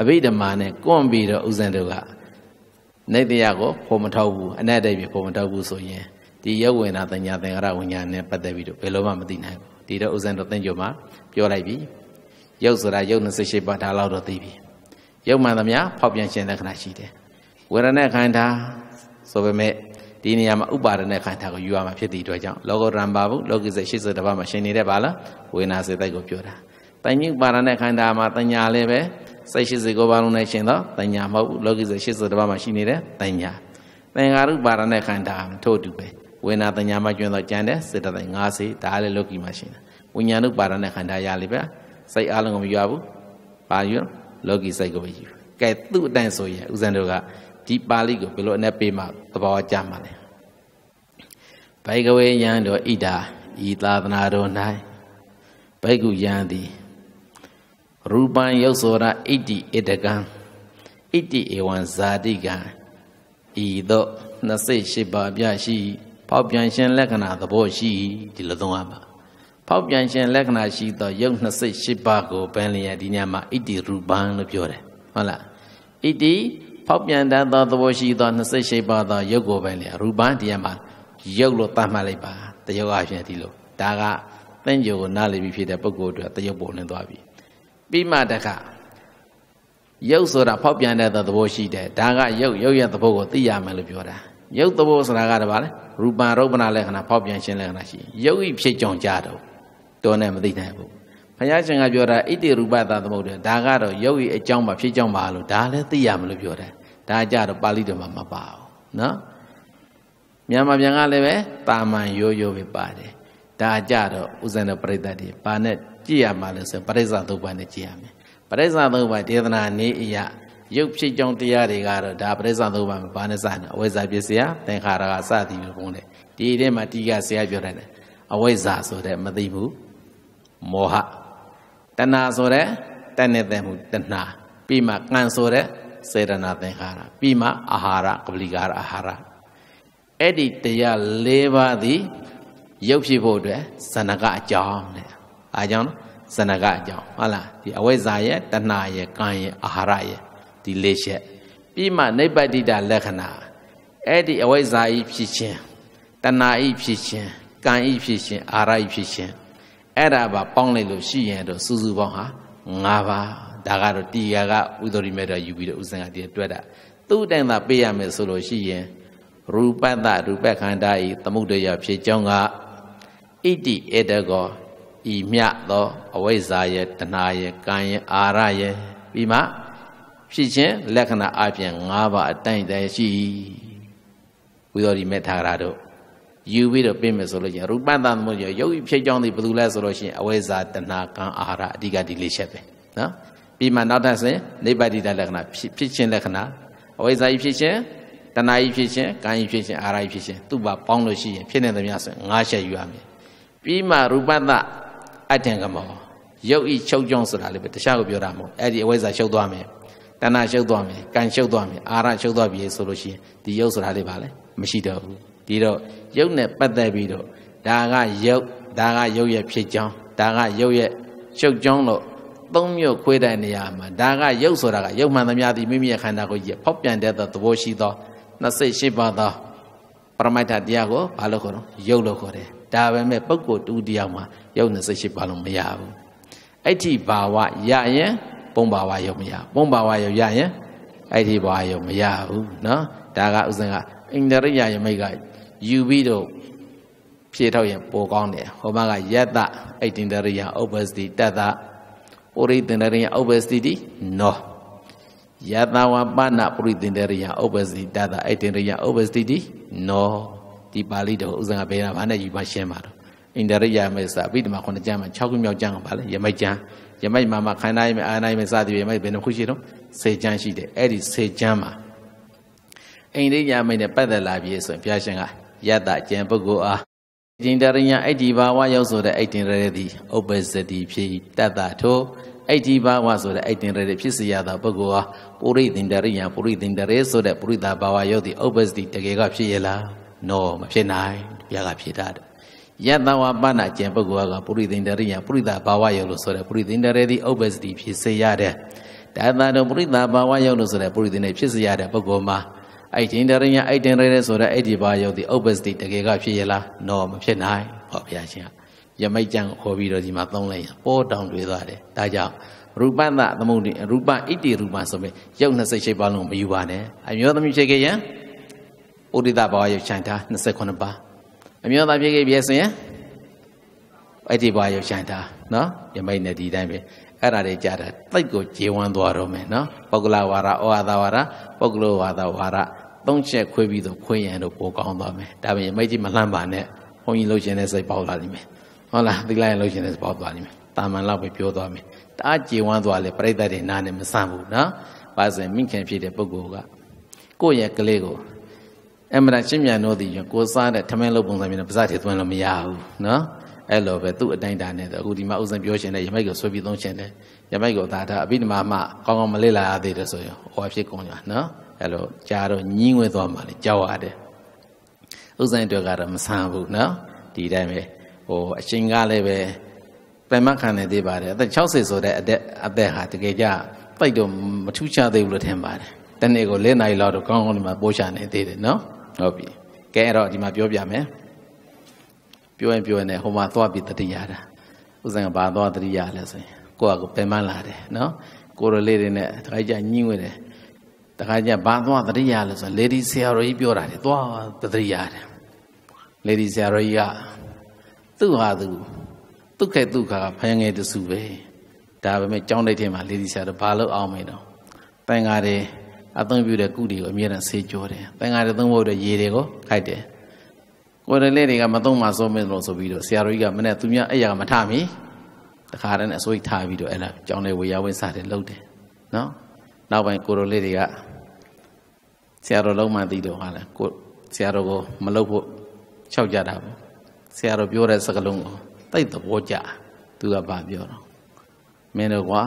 A: အဘိဓမ္မာနဲ့ကွန့်ပြီးတော့ဥစဉ်တို့ကနေတရားကိုဖော်မထောက်ဘူးအနတ်တိတ်ပြီးဖော်မထောက်ဘူးဆိုရင်ဒီရုပ်ဝင်တာတညာသင်္ခါရဝိညာဉ်နဲ့ပတ်သက်ပြီးတော့ဘယ်လိုမှမသိနိုင်ဘူးဒီတော့ဥစဉ်တို့သင်ကြမှာပြောလိုက်ပြီရုပ်ဆိုတာရုပ်28ပါးဒါလောက်တော့သိပြီရုပ်မှန်သမျှဖောက်ပြန်ခြင်းလက္ခဏာရှိတယ်ဝေဒနာခန္ဓာဆိုပေမဲ့ဒီနေရာမှာဥပါဒနာခန္ဓာကိုယူရမှာဖြစ်တဲ့အတွက်ကြောင့်လောကုတ္တရံပါဘူးလောကိစ္စ80တပါးမှာရှင်နေတဲ့ပါလားဝေနာစေတိုက်ကိုပြောတာတဏှိဥပါဒနာခန္ဓာမှာတဏှာလည်းပဲစိတ်89ပါးလုံးနဲ့ရှင်တော့တဏှာမဟုတ်ဘူးလောကိစ္စ80တပါးမှာရှိနေတဲ့တဏှာသင်္ခါရုပါဒနာခန္ဓာထို့အတူပဲဝေနာတဏှာမှာကျွန်းတော့ကြံတဲ့စေတသိက်50ဒါလည်းလောကီမှာရှင်တာဝိညာဉ်ဥပါဒနာခန္ဓာရလိမ့်ပဲစိတ်အားလုံးကိုမယူရဘူးပါယူလောကီစိတ်ကိုပဲယူကဲသူ့အတိုင်းဆိုရင်ဦးဇင်းတို့ကဒီပါဠိကိုဘယ်လိုအနေပေးမှသဘောကျမှာလဲဘိုက်ကဝေယံတို့ဣဒာဤသာသနာတော်၌ဘိက္ခုယံသည်ရူပံယုတ်စောရာဣတိဧတကံဣတိဧဝံဇာတိကံဤသို့28ပါးပြရှိဖောက်ပြန်ရှင် လက္ခဏာသဘောရှိဒီလိုသုံးရမှာဖောက်ပြန်ခြင်းလက္ခဏာရှိသောယုတ်28ပါးကိုပန်လျက်ဒီညမှာဣတိရူပံလို့ပြောတယ်ဟုတ်လားဣတိဖောက်ပြန်တတ်သောသဘောရှိသော28ပါးသောယုတ်ကိုပန်လျက်ရူပံဒီညမှာယုတ်လို့သတ်မှတ်လိုက်ပါတယုတ်အဖြစ်ဒီလိုဒါကသင်္ကြန်ကိုနားလည်ပြီးဖြစ်တဲ့ပုဂ္ဂိုလ်အတွက်တယုတ်ပုံလင်းသွားပြီပြီးမှတခါရုပ်ဆိုတာဖောက်ပြန်တဲ့သဘောရှိတယ်ဒါကရုပ်ရုပ်ရဲ့သဘောကိုသိရမယ်လို့ပြောတာရုပ်သဘောဆိုတာကတပါလဲရူပံရုပ္ပနာလက္ခဏာဖောက်ပြန်ခြင်းလက္ခဏာရှိရုပ်ဤဖြစ်ကြောင်ကြတော့တော်နဲ့မသိနိုင်ဘူးဘုရားရှင်ကပြောတာဣတိရူပသာသမုတ်တယ်ဒါကတော့ရုပ်ဤအကြောင်းပါဖြစ်ကြောင်းပါလို့ဒါလည်းသိရမလို့ပြောတယ်ဒါကြတော့ပါဠိတော်မှာမပါဘူးနော်မြန်မာပြန်ကလည်းပဲတာမန်ရိုးရိုးပဲပါတယ်ဒါကြတော့ဥစဉ်တဲ့ပြိတ္တတွေပါနဲ့ကြည့်ရမှာလို့ဆိုပရိစ္ဆာသုပ္ပန်နဲ့ကြည့်ရမယ်ပရိစ္ဆာသုပ္ပန်ဒေသနာနေအရာရုပ်ဖြစ်ကြောင်းတရားတွေကတော့ဒါပရိစ္ဆာသုပ္ပန်ဘာနဲ့စတယ်အဝိဇ္ဇာပစ္စယသင်္ခါရကစသည်လို့ပုံတယ်ဒီအထဲမှာတိကဆရာပြောတယ်အဝိဇ္ဇာဆိုတဲ့မသိဘူးမောဟတဏှာဆိုတဲ့တဏှနဲ့သင်မှုတဏှာပြီးမှကံဆိုတဲ့စေရနာသင်္ခါရပြီးမှအာဟာရကပလီကာရအာဟာရအဲ့ဒီတရား၄ပါးသည်ရုပ်ဖြစ်ဖို့အတွက်ဇဏကအကြောင်းတဲ့အားကြောင့်ဇဏကအကြောင်းဟုတ်လားဒီအဝိဇ္ဇာရဲ့တဏှာရဲ့ကံရဲ့အာဟာရရဲ့ဒီ၄ချက်ပြီးမှနိဗ္ဗတိတလက္ခဏာအဲ့ဒီအဝိဇ္ဇာဤဖြစ်ခြင်းတဏှာဤဖြစ်ခြင်းကံဤဖြစ်ခြင်းအာဟာရဤဖြစ်ခြင်းအဲ့ဒါပါပေါင်းလိုက်လို့ရှိရင်တော့စုစုပေါင်းဟာ၅ပါးဒါကတော့တရားကဥဒ္ဓရိမေတ္တာယူပြီးတော့ဥစဉ်ကတရားတွေ့တာသူ့အတိုင်းသာပေးရမယ်ဆိုလို့ရှိရင်ရူပတ္တရူပခန္ဓာဤသမုဒ္ဒယဖြစ်ကြောင်းကဣတိဧတကောဤမြသောအဝိဇ္ဇာရဲ့တဏှာရဲ့ကံရဲ့အာရရဲ့ပြီးမှ ဖြစ်ခြင်းလက္ခဏာအပြင်၅ပါးအတိုင်းတည်းရှိဝိသောဒီမေတ္တာရာတို့ယူပြီးတော့ပြင်မယ်ဆိုလို့ရှိရင်ရူပတန်မှုရောရုပ်ဖြစ်ကြောင်းဒီဘယ်သူလဲဆိုလို့ရှိရင်အဝိဇ္ဇာတဏှာကံအာဟာရအဓိကဒီလေးချက်ပဲနော်ပြီးမှနောက်ထပ်စဉ်နိဗ္ဗာတိတလက္ခဏာဖြစ်ခြင်းလက္ခဏာအဝိဇ္ဇာကြီးဖြစ်ခြင်းတဏှာကြီးဖြစ်ခြင်းကံကြီးဖြစ်ခြင်းအာဟာရကြီးဖြစ်ခြင်းသူ့ပါပေါင်းလို့ရှိရင်ဖြစ်နေသမျှဆိုရင်၅ချက်ယူရမယ်ပြီးမှရူပတအဋ္ဌံကမောရုပ်ဤချုပ်ကြောင်းဆိုတာလည်းပဲတခြားကိုပြောတာမဟုတ်အဲ့ဒီအဝိဇ္ဇာချုပ်သွားမယ်တဏှာချုပ်သွားမယ်ကံချုပ်သွားမယ်အာရချုပ်သွားပြီဆိုလို့ရှိရင်ဒီရုပ်ဆိုတာလေးပါလေမရှိတော့ဘူးဒီတော့ရုပ်နဲ့ပတ်သက်ပြီးတော့ဒါကရုပ်ဒါကရုပ်ရဲ့ဖြစ်ကြောင်းဒါကရုပ်ရဲ့ရှုပ်ကြောင်းတော့သုံးမြို့ခွေးတဲ့နေရာမှာဒါကရုပ်ဆိုတာကရုပ်မှန်သမျှသည်မိမိရဲ့ခန္ဓာကိုယ်ကြီးဖောက်ပြန်တဲ့သဘောရှိသော28ပါးသောပရမိတ်တရားကိုဘာလို့ခေါ်တော့ရုပ်လို့ခေါ်တယ်ဒါပဲမဲ့ပုဂ္ဂိုလ်တူတရားမှာရုပ်28ပါးလုံးမရဘူးအဲ့ဒီဘာဝရရင်ပုံဘာဝရုပ်မရပုံဘာဝရုပ်ရရင်အဲ့ဒီဘာဝရုပ်မရဘူးနော်ဒါကဥစဉ်ကအင်္ဒရိယယမိတ်ကယူပြီးတော့ဖြည့်ထောက်ရင်ပိုကောင်းတယ်ဟောမကယတအိတ်တင်တရိယဥပ္ပစတိတတ္တပုရိသင်တရိယဥပ္ပစတိတိနောယတဝပနပုရိသင်တရိယဥပ္ပစတိတတ္တအိတ်တင်တရိယဥပ္ပစတိတိနောဒီပါဠိတော်ဥစ္စာဘယ်တာဘာနဲ့ယူပါရှင်းပါတော့အိန္ဒရိယမေစာအပိဓမ္မာခုနှစ်ကျမ်းမှာ6ခုမြောက်ကျမ်းကပါလေယမိုက်ကျမ်းယမိုက်မှာမှာခန္ဓာယမေအာနာယမေစသည်ဖြင့်ယမိုက်ဘယ်နှခုရှိတော့စေကျမ်းရှိတယ်အဲ့ဒီစေကျမ်းမှာအိန္ဒိယမိတ်နဲ့ပတ်သက်လာပြီဆိုရင်ဘုရားရှင်ကယတအကျင့်ပုဂ္ဂိုလ်အားကျင်တရိယအဋ္ဌိဘာဝရောက်ဆိုတဲ့အဋ္ဌင်ရရသည်ဥပ္ပဇတိဖြစ်တတ္တထိုအဋ္ဌိဘာဝဆိုတဲ့အဋ္ဌင်ရရဖြစ်စေရသောပုဂ္ဂိုလ်အားပုရိသင်တရိယပုရိသင်တရေဆိုတဲ့ပုရိသဘာဝရောက်သည့်ဥပ္ပဇတိတကယ်ကဖြစ်ရလားနော်မဖြစ်နိုင်ပြကဖြစ်တာယတဝပနာကျင့်ပုဂ္ဂိုလ်ကပုရိသင်တရိယပုရိသဘာဝရောက်လို့ဆိုတဲ့ပုရိသင်တရေသည်ဥပ္ပဇတိဖြစ်စေရတဲ့တတ္တတို့ပုရိသဘာဝရောက်လို့ဆိုတဲ့ပုရိသင်တွေဖြစ်စေရတဲ့ပုဂ္ဂိုလ်မှာအိုက်တင်တရိညာအိုက်တင်ရဲဆိုတော့အဲ့ဒီပါရောက်ဒီဥပ္ပစတိတကယ်ကဖြစ်ရလားတော့မဖြစ်နိုင်ဟောဘုရားရှင်ကယမိတ်ကြံဟောပြီးတော့ဒီမှာသုံးလိုက်ရပေါ်တောင်တွေသွားတယ်ဒါကြောင့်ရူပတသမုဒိရူပဣတိရူပဆိုပြီးရုပ်28ပါးလုံးမယူပါနဲ့အမျိုးသမီးဖြစ်ခဲ့ရင်ဩဒိတဘာဝရုပ်ချန်တာ28ပါးအမျိုးသားဖြစ်ခဲ့ပြည့်စင်ရင်အဲ့ဒီဘာရုပ်ချန်တာနော်ယမိတ်နဲ့ဒီတိုင်းပဲအဲ့ဒါတွေကြတာတိတ်ကိုခြေဝန်းသွားတော့မယ်နော်ပုဂ္ဂလဝါရဩဝါဒဝါရပုဂ္ဂလဝါဒဝါရသုံးချက်ခွဲပြီးတော့ခွဲရင်တော့ပိုကောင်းသွားမယ်ဒါပေမဲ့မိတ်ကြီးမလှမ်းပါနဲ့ဘုန်းကြီးလှုပ်ရှင်တဲ့စိတ်ပေါက်လာလိမ့်မယ်ဟုတ်လားသီလရင်လှုပ်ရှင်တဲ့စိတ်ပေါက်သွားလိမ့်မယ်တာမန်လောက်ပဲပြောသွားမယ်တအားကြေဝမ်းသွားလေပြိတ္တတွေနားနဲ့မဆန့်ဘူးနော်ဘာဆိုမိခင်ဖြစ်တဲ့ပုဂ္ဂိုလ်ကကိုယ့်ရဲ့ကလေးကိုအမှန်တန်ရှင်းမြန်တော့ဒီကိုစားတဲ့ထမင်းလုပ်ပုံစံမျိုးနဲ့ပါးစပ်ထည့်သွင်းလို့မရဘူးနော်အဲ့လိုပဲသူ့အတိုင်းတာနဲ့အခုဒီမှာဥစဉ်ပြောရှင်တဲ့ရမိုက်ကိုဆွဲပြီးသုံးရှင်တယ်ရမိုက်ကိုသာဒါအဘိဓမ္မာမှကောင်းကောင်းမလေ့လာရသေးတယ်ဆိုရင်ဟောဖြစ်ကုန်ကြနော်အဲ့လိုကြားတော့ညင်းဝဲသွားမှလည်းကြောက်ရတယ်ဥစ္စာတွေကတော့မဆန်းဘူးနော်ဒီတိုင်းပဲဟိုအချိန်ကလည်းပဲပင်မခံနေသေးပါတယ်အသက်60ဆိုတဲ့အသက်အသက်ဟာတကယ်ကြပိုက်တော့မထူးခြားသေးဘူးလို့ထင်ပါတယ်တနေ့ကို၄နာရီလောက်တော့ကောင်းကောင်းဒီမှာပို့ချနေသေးတယ်နော်ဟုတ်ပြီကဲအဲ့တော့ဒီမှာပြောပြမယ်ပြောရင်ပြောရင်လည်းဟိုမှာသွားပြီးတတိယတာဥစဉ်ကဘာသွားတတိယလဲဆိုရင်ကိုယ့်ဟာကိုပင်မလာတယ်နော်ကိုရလေးတွေနဲ့တခါကြညှင်းဝဲတယ်တခါကျဘာသွားသတိရလဲဆိုလေဒီဆရာတော်ကြီးပြောတာလေသွားသတိရတယ်လေဒီဆရာတော်ကြီးကသူ့ဟာသူသူ့ခဲ့သူ့ခါဖန်ငယ်တစုပဲဒါပေမဲ့ကြောင်းတိုက်ထဲမှာလေဒီဆရာတော်ဘာလို့အောင်မေတော့တန်ဃာတွေအသွင်ပြုတဲ့ကုတွေကိုအမြဲတမ်းဆေးကြောတယ်တန်ဃာတွေသုံးဖို့အတွက်ရေတွေကိုခိုက်တယ်ကိုယ်တလေးတွေကမသုံးမှဆုံးမင်းလို့ဆိုပြီးတော့ဆရာတော်ကြီးကမနဲ့သူများအဲ့ရကမထမီတခါတည်းနဲ့အစိုးရထားပြီးတော့အဲ့ဒါကြောင်းတဲ့ဝေယဝင်းစားတယ်လှုပ်တယ်နော်နောက်ပိုင်းကိုရိုလေးတွေကဆရာတော်လုံးမသိလို့ဟာလဲကိုဆရာတော်ကို မလုပ်ဖို့ခြောက်ကြတာပေါ့ဆရာတော်ပြောတဲ့စကားလုံးကိုတိတ်သဘောကျသူကဘာပြောတော့မင်းတို့ကွာ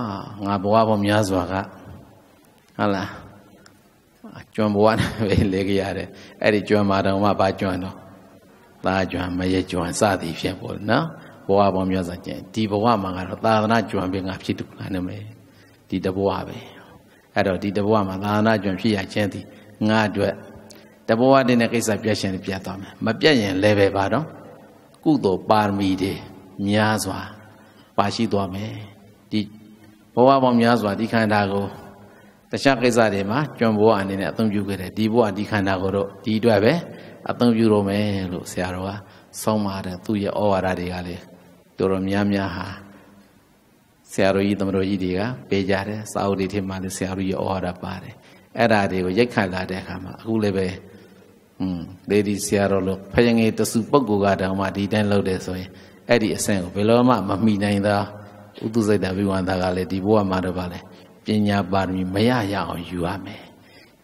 A: ငါဘဝပေါ်များစွာကဟုတ်လားကျွမ်းဘဝနဲ့ပဲလေကြရတယ်အဲ့ဒီကျွမ်းမာတော်မှဘာကျွမ်းတော့သားကျွမ်းမရကျွမ်းစသည်ဖြစ်ပေါ့နော်ဘဝပေါ်များစွာကျင်ဒီဘဝမှာကတော့သာသနာကျွမ်းပင်ကဖြစ်တူလားနမေဒီတဘဝပဲအဲ့တော့ဒီတဘဝမှာသာသနာ့ကျွံဖြစ်ရခြင်းသည်ငါအတွက်တဘဝတည်းနဲ့ကိစ္စပြတ်ရှင်ပြတ်သွားမယ်မပြတ်ရင်လည်းပဲပါတော့ကုသိုလ်ပါရမီတွေများစွာ ပါရှိသွားမယ်ဒီဘဝပေါင်းများစွာဒီခန္ဓာကိုတခြားကိစ္စတွေမှာကျွံဘဝအနေနဲ့အသုံးပြုခဲ့တယ်ဒီဘဝဒီခန္ဓာကိုတော့ဒီအတွက်ပဲအသုံးပြုတော့မယ်လို့ဆရာတော်ကဆုံးမတဲ့သူ့ရဲ့ဩဝါဒတွေကလည်းတော်တော်များများဟာဆရာတော်ကြီးသမတော်ကြီးတွေကပေးကြတယ်စာအုပ်တွေထဲမှာလည်းဆရာတော်ကြီးဩဝါဒပါတယ်အဲ့ဒါတွေကိုရိုက်ခတ်လာတဲ့အခါမှာအခုလည်းပဲอืมလေဒီဆရာတော်လို့ဖယငယ်တစုပုဂ္ဂိုလ်ကတောင်မှဒီတိုင်းလုပ်တယ်ဆိုရင်အဲ့ဒီအဆင့်ကိုဘယ်လိုမှမမိနိုင်သာဥတုစိတ်တဘိဝန္တာကလည်းဒီဘဝမှာတော့ဗာလဲပညာပါရမီမရရအောင်ယူရမယ်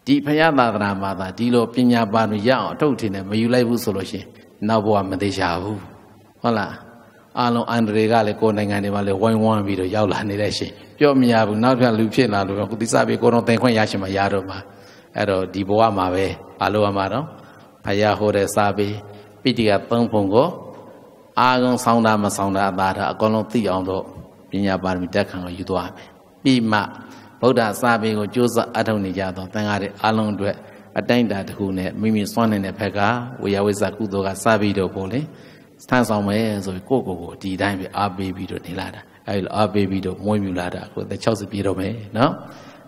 A: ဒီဖယသာသနာမှာသာဒီလိုပညာပါရမီရအောင်အထုတ်ထင်တယ်မယူလိုက်ဘူးဆိုလို့ရှင်နောက်ဘဝမသေးချဘူးဟုတ်လားအားလုံးအန္တရာယ်ကလည်းကိုယ်နိုင်ငံတွေမှာလည်းဝိုင်းဝန်းပြီးတော့ရောက်လာနေတဲ့ရှင်ပြောမရဘူးနောက်ပြန်လူဖြစ်လာလို့ခုသစ္စာပြီးကိုတော်သင်ခွင့်ရရှင်မရတော့မှာအဲ့တော့ဒီဘဝမှာပဲဘာလို့ရမှာတော့ဖယားဟောတဲ့စာပေပိဋကသုံးပုံကိုအာကုံဆောင်းတာမဆောင်းတာအသာတာအကုန်လုံးသိအောင်တော့ပညာပါရမီတက်ခံကိုယူသွားမယ်ပြီးမှဗုဒ္ဓစာပေကိုကြိုးစားအထောက်နေကြတော့သင်္ဃာတွေအလုံးအတွက်အတိုင်းအတာတစ်ခုနဲ့မိမိစွမ်းနေတဲ့ဘက်ကဝေယဝိဇ္ဇကုသိုလ်ကစပြီးတော့ပေါ့လေစမ်းဆောင်မယ်ဆိုပြီးကိုယ့်ကိုယ်ကိုဒီတိုင်းပဲအားပေးပြီးတော့နေလာတာအဲဒီလိုအားပေးပြီးတော့မွေးမြူလာတာကိုယ်သက်60ပြည့်တော့မယ်နော်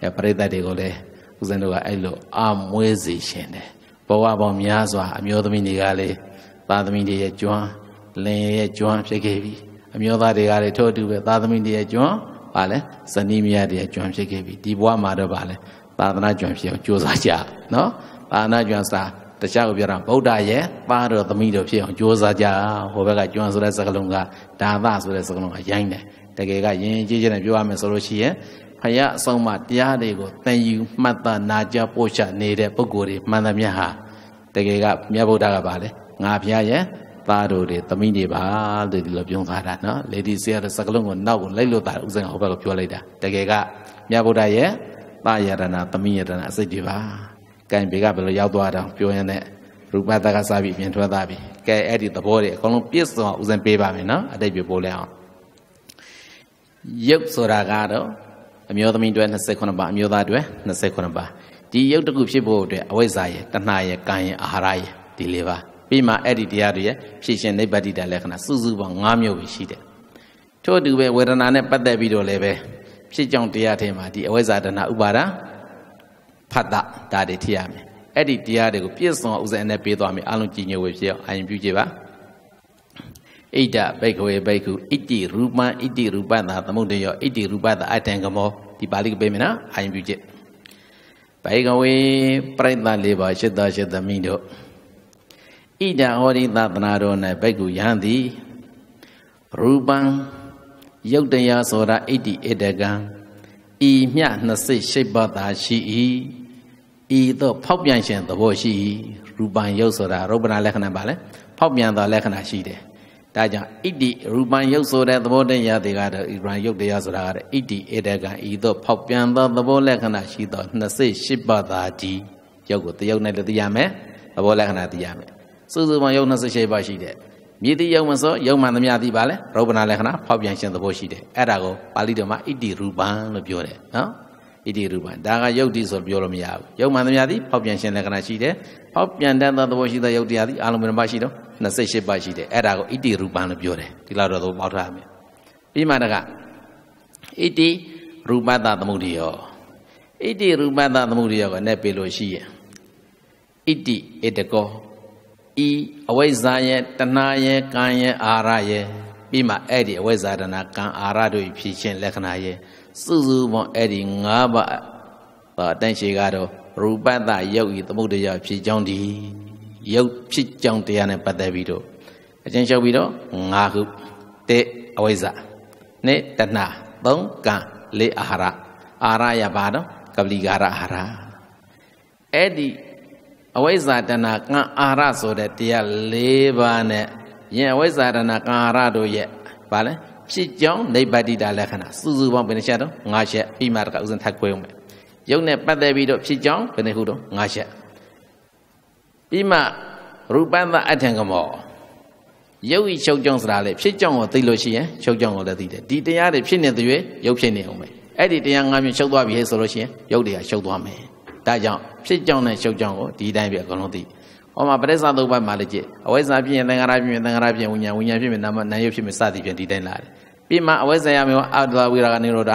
A: အဲပရိသတ်တွေကိုလည်းဦးဇင်းတို့ကအဲဒီလိုအားမွေးစေရှင်တယ်ဘဝပေါင်းများစွာ အမျိုးသမီးတွေကလည်းသားသမီးတွေရဲ့ကျွမ်းလင်ရဲ့ကျွမ်းဖြစ်ခဲ့ပြီအမျိုးသားတွေကလည်းထို့အတူပဲသားသမီးတွေရဲ့ကျွမ်းပါလဲဇနီးမယားတွေရဲ့ကျွမ်းဖြစ်ခဲ့ပြီဒီဘဝမှာတော့ပါလဲသာသနာကျွမ်းဖြစ်အောင်ကြိုးစားကြနော်သာသနာကျွမ်းစားတခြားကိုပြောတာဗုဒ္ဓရဲ့သားတော်သမီးတော်ဖြစ်အောင်ကြိုးစားကြဟိုဘက်ကကျွမ်းဆိုတဲ့စကားလုံးကဒါသဆိုတဲ့စကားလုံးကရိုင်းတယ်တကယ်ကရင်ကြီးချင်းနဲ့ပြောရမယ်ဆိုလို့ရှိရင်ဖယားအဆုံးမတရားတွေကိုသင်ယူမှတ်သားနာကြပို့ချနေတဲ့ပုဂ္ဂိုလ်တွေမှန်သမျှဟာတကယ်ကမြတ်ဗုဒ္ဓကပါလေငါဖယားရဲ့သားတို့တွေသမီးတွေပါလို့ဒီလိုပြောသွားတာနော်လေဒီဆေးရတဲ့စကလုံးကိုနောက်ကိုလိုက်လို့တာဥစဉ်ဟောဘက်ကပြောလိုက်တာတကယ်ကမြတ်ဗုဒ္ဓရဲ့သားယရဏသမီးယရဏအစိတ်တွေပါကံဘေကဘယ်လိုရောက်သွားတော့ပြောရတဲ့ရူပသကစပြီးပြင်ထွက်သွားပြီကဲအဲ့ဒီသဘောတွေအကုန်လုံးပြည့်စုံအောင်ဦးစံပေးပါမယ်နော်အတိတ်ပြပို့လဲအောင်ရုပ်ဆိုတာကတော့အမျိုးသမီးတွေ28ပါအမျိုးသားတွေ28ပါဒီရုပ်တစ်ခုဖြစ်ဖို့အတွက်အဝိဇ္ဇာရဲ့တဏှာရဲ့ကံရဲ့အာဟာရရဲ့ဒီလေးပါပြီးမှအဲ့ဒီတရားတွေရဲ့ဖြည့်ရှင်နိဗ္ဗတိတလက္ခဏာစုစုပေါင်း9မျိုးပဲရှိတယ်ထို့အတူပဲဝေဒနာနဲ့ပတ်သက်ပြီးတော့လည်းပဲဖြစ်ကြောင့်တရားထဲမှာဒီအဝိဇ္ဇာတဏှာဥပါဒာဖတ်တာဒါတွေထိရမယ်အဲ့ဒီတရားတွေကိုပြည့်စုံအောင်ဥစဉ်နဲ့ပေးသွားမယ်အလုံးကြည်ညိုဝေဖြစ်အောင်အာရုံပြုကြပါဣဒ္ဓဘိက္ခဝေဘိက္ခုဣတိရူပံဣတိရူပသာသမုဒယောဣတိရူပသာအတံကမောဒီပါဠိကပေးမယ်နော်အာရုံပြုကြဘိက္ခဝေပြိတ္တလေးပါရှိသောရှိသမီးတို့ဣဒ္ဓဟောဒီသသနာတော်၌ဘိက္ခုယဟန်သည်ရူပံယုတ်တရားဆိုတာဣတိဣတကံဤမျှနှစ်စိတ်ရှိပတာရှိ၏ဤသို့ဖောက်ပြန်ခြင်းသဘောရှိ၏ရူပံယုတ်ဆိုတာရုပ်ပနာလက္ခဏာပါလေဖောက်ပြန်သောလက္ခဏာရှိတယ်ဒါကြောင့်ဣတိရူပံယုတ်ဆိုတဲ့သဘောတရားတွေကတော့ဣရံယုတ်တရားဆိုတာကတော့ဣတိဧတကံဤသို့ဖောက်ပြန်သောသဘောလက္ခဏာရှိသောနှစ်စိတ်ရှိပတာကြီးယုတ်ကိုတယုတ်နဲ့လည်းသိရမယ်သဘောလက္ခဏာသိရမယ်စုစုပေါင်းယုတ်နှစ်စိတ်ရှိပါရှိတယ်မြည်တိယုံမစောယုံမှန်သမျှသည်ပါလေရုပ်နာလက္ခဏာဖောက်ပြန်ခြင်းသဘောရှိတယ်အဲ့ဒါကိုပါဠိတော်မှာဣတိရူပံလို့ပြောတယ်နော်ဣတိရူပံဒါကယုတ်တိဆိုပြောလို့မရဘူးယုံမှန်သမျှသည်ဖောက်ပြန်ခြင်းလက္ခဏာရှိတယ်ဖောက်ပြန်တတ်သောသဘောရှိသောယုတ်တရားသည်အလုံးစုံပါရှိတော့28ပါရှိတယ်အဲ့ဒါကိုဣတိရူပံလို့ပြောတယ်ဒီလောက်တော့သဘောပေါက်ထားမယ်ပြီးမှတကဣတိရူပတသမုဒိယောဣတိရူပတသမုဒိယောကနဲ့ပြလို့ရှိရင်ဣတိဧတကောဤအဝိဇ္ဇာရဲ့တဏှာရဲ့ကံရဲ့အာရရဲ့ပြီးမှအဲ့ဒီအဝိဇ္ဇာတဏှာကံအာရတို့ဖြည့်ခြင်းလက္ခဏာရဲ့စုစုပေါင်းအဲ့ဒီ၅ပါးအတန်ရှိကတော့ရူပတ္တယုတ်ဤသမုဒ္ဒရာဖြည့်ကြောင်းဒီယုတ်ဖြစ်ကြောင်းတရားနဲ့ပတ်သက်ပြီးတော့အချင်းလျှောက်ပြီးတော့၅ခု၁အဝိဇ္ဇာ၂တဏှာ၃ကံ၄အာဟာရအာရရပါတော့ကပလီကာရအာဟာရအဲ့ဒီအဝိဇ္ဇာတဏကံအာရဆိုတဲ့တရား၄ပါးနဲ့ယင်အဝိဇ္ဇာတဏကံအာရတို့ရဲ့ဘာလဲဖြစ်ကြောင်းနိဗ္ဗတိတာလက္ခဏာစုစုပေါင်းဘယ်နှချက်တော့၅ချက်ပြီးမှတကဥစဉ်ထပ်ကွဲအောင်မယ်ယုတ်နဲ့ပတ်သက်ပြီးတော့ဖြစ်ကြောင်းဘယ်နှခုတော့၅ချက်ပြီးမှရူပန္တအထံကမောယုတ်ဤချုပ်ကြောင်းဆိုတာလေဖြစ်ကြောင်းကိုသိလို့ရှိရင်ချုပ်ကြောင်းကိုလည်းသိတယ်ဒီတရားတွေဖြစ်နေတဲ့ရွေးယုတ်ဖြစ်နေအောင်မယ်အဲ့ဒီတရား၅မျိုးချုပ်သွားပြီဟဲ့ဆိုလို့ရှိရင်ယုတ်တွေကချုပ်သွားမယ်ဒါကြောင့်ဖြစ်ကြောင်းနဲ့ရှုပ်ကြောင်းကိုဒီတိုင်းပဲအကုန်လုံးသိဟောမှာပရိစ္ဆာသုတ်ပတ်မှာလည်းကြည့်အဝိဇ္ဇာဖြစ်ရင်သင်္ခါရဖြစ်ရင်သင်္ခါရဖြစ်ရင်ဝိညာဉ်ဝိညာဉ်ဖြစ်ရင်နာမနာယုဖြစ်ရင်စသည်ဖြင့်ဒီတိုင်းလာတယ်ပြီးမှအဝိဇ္ဇာရမျိုးအတ္တဝိရာကနိရောဓ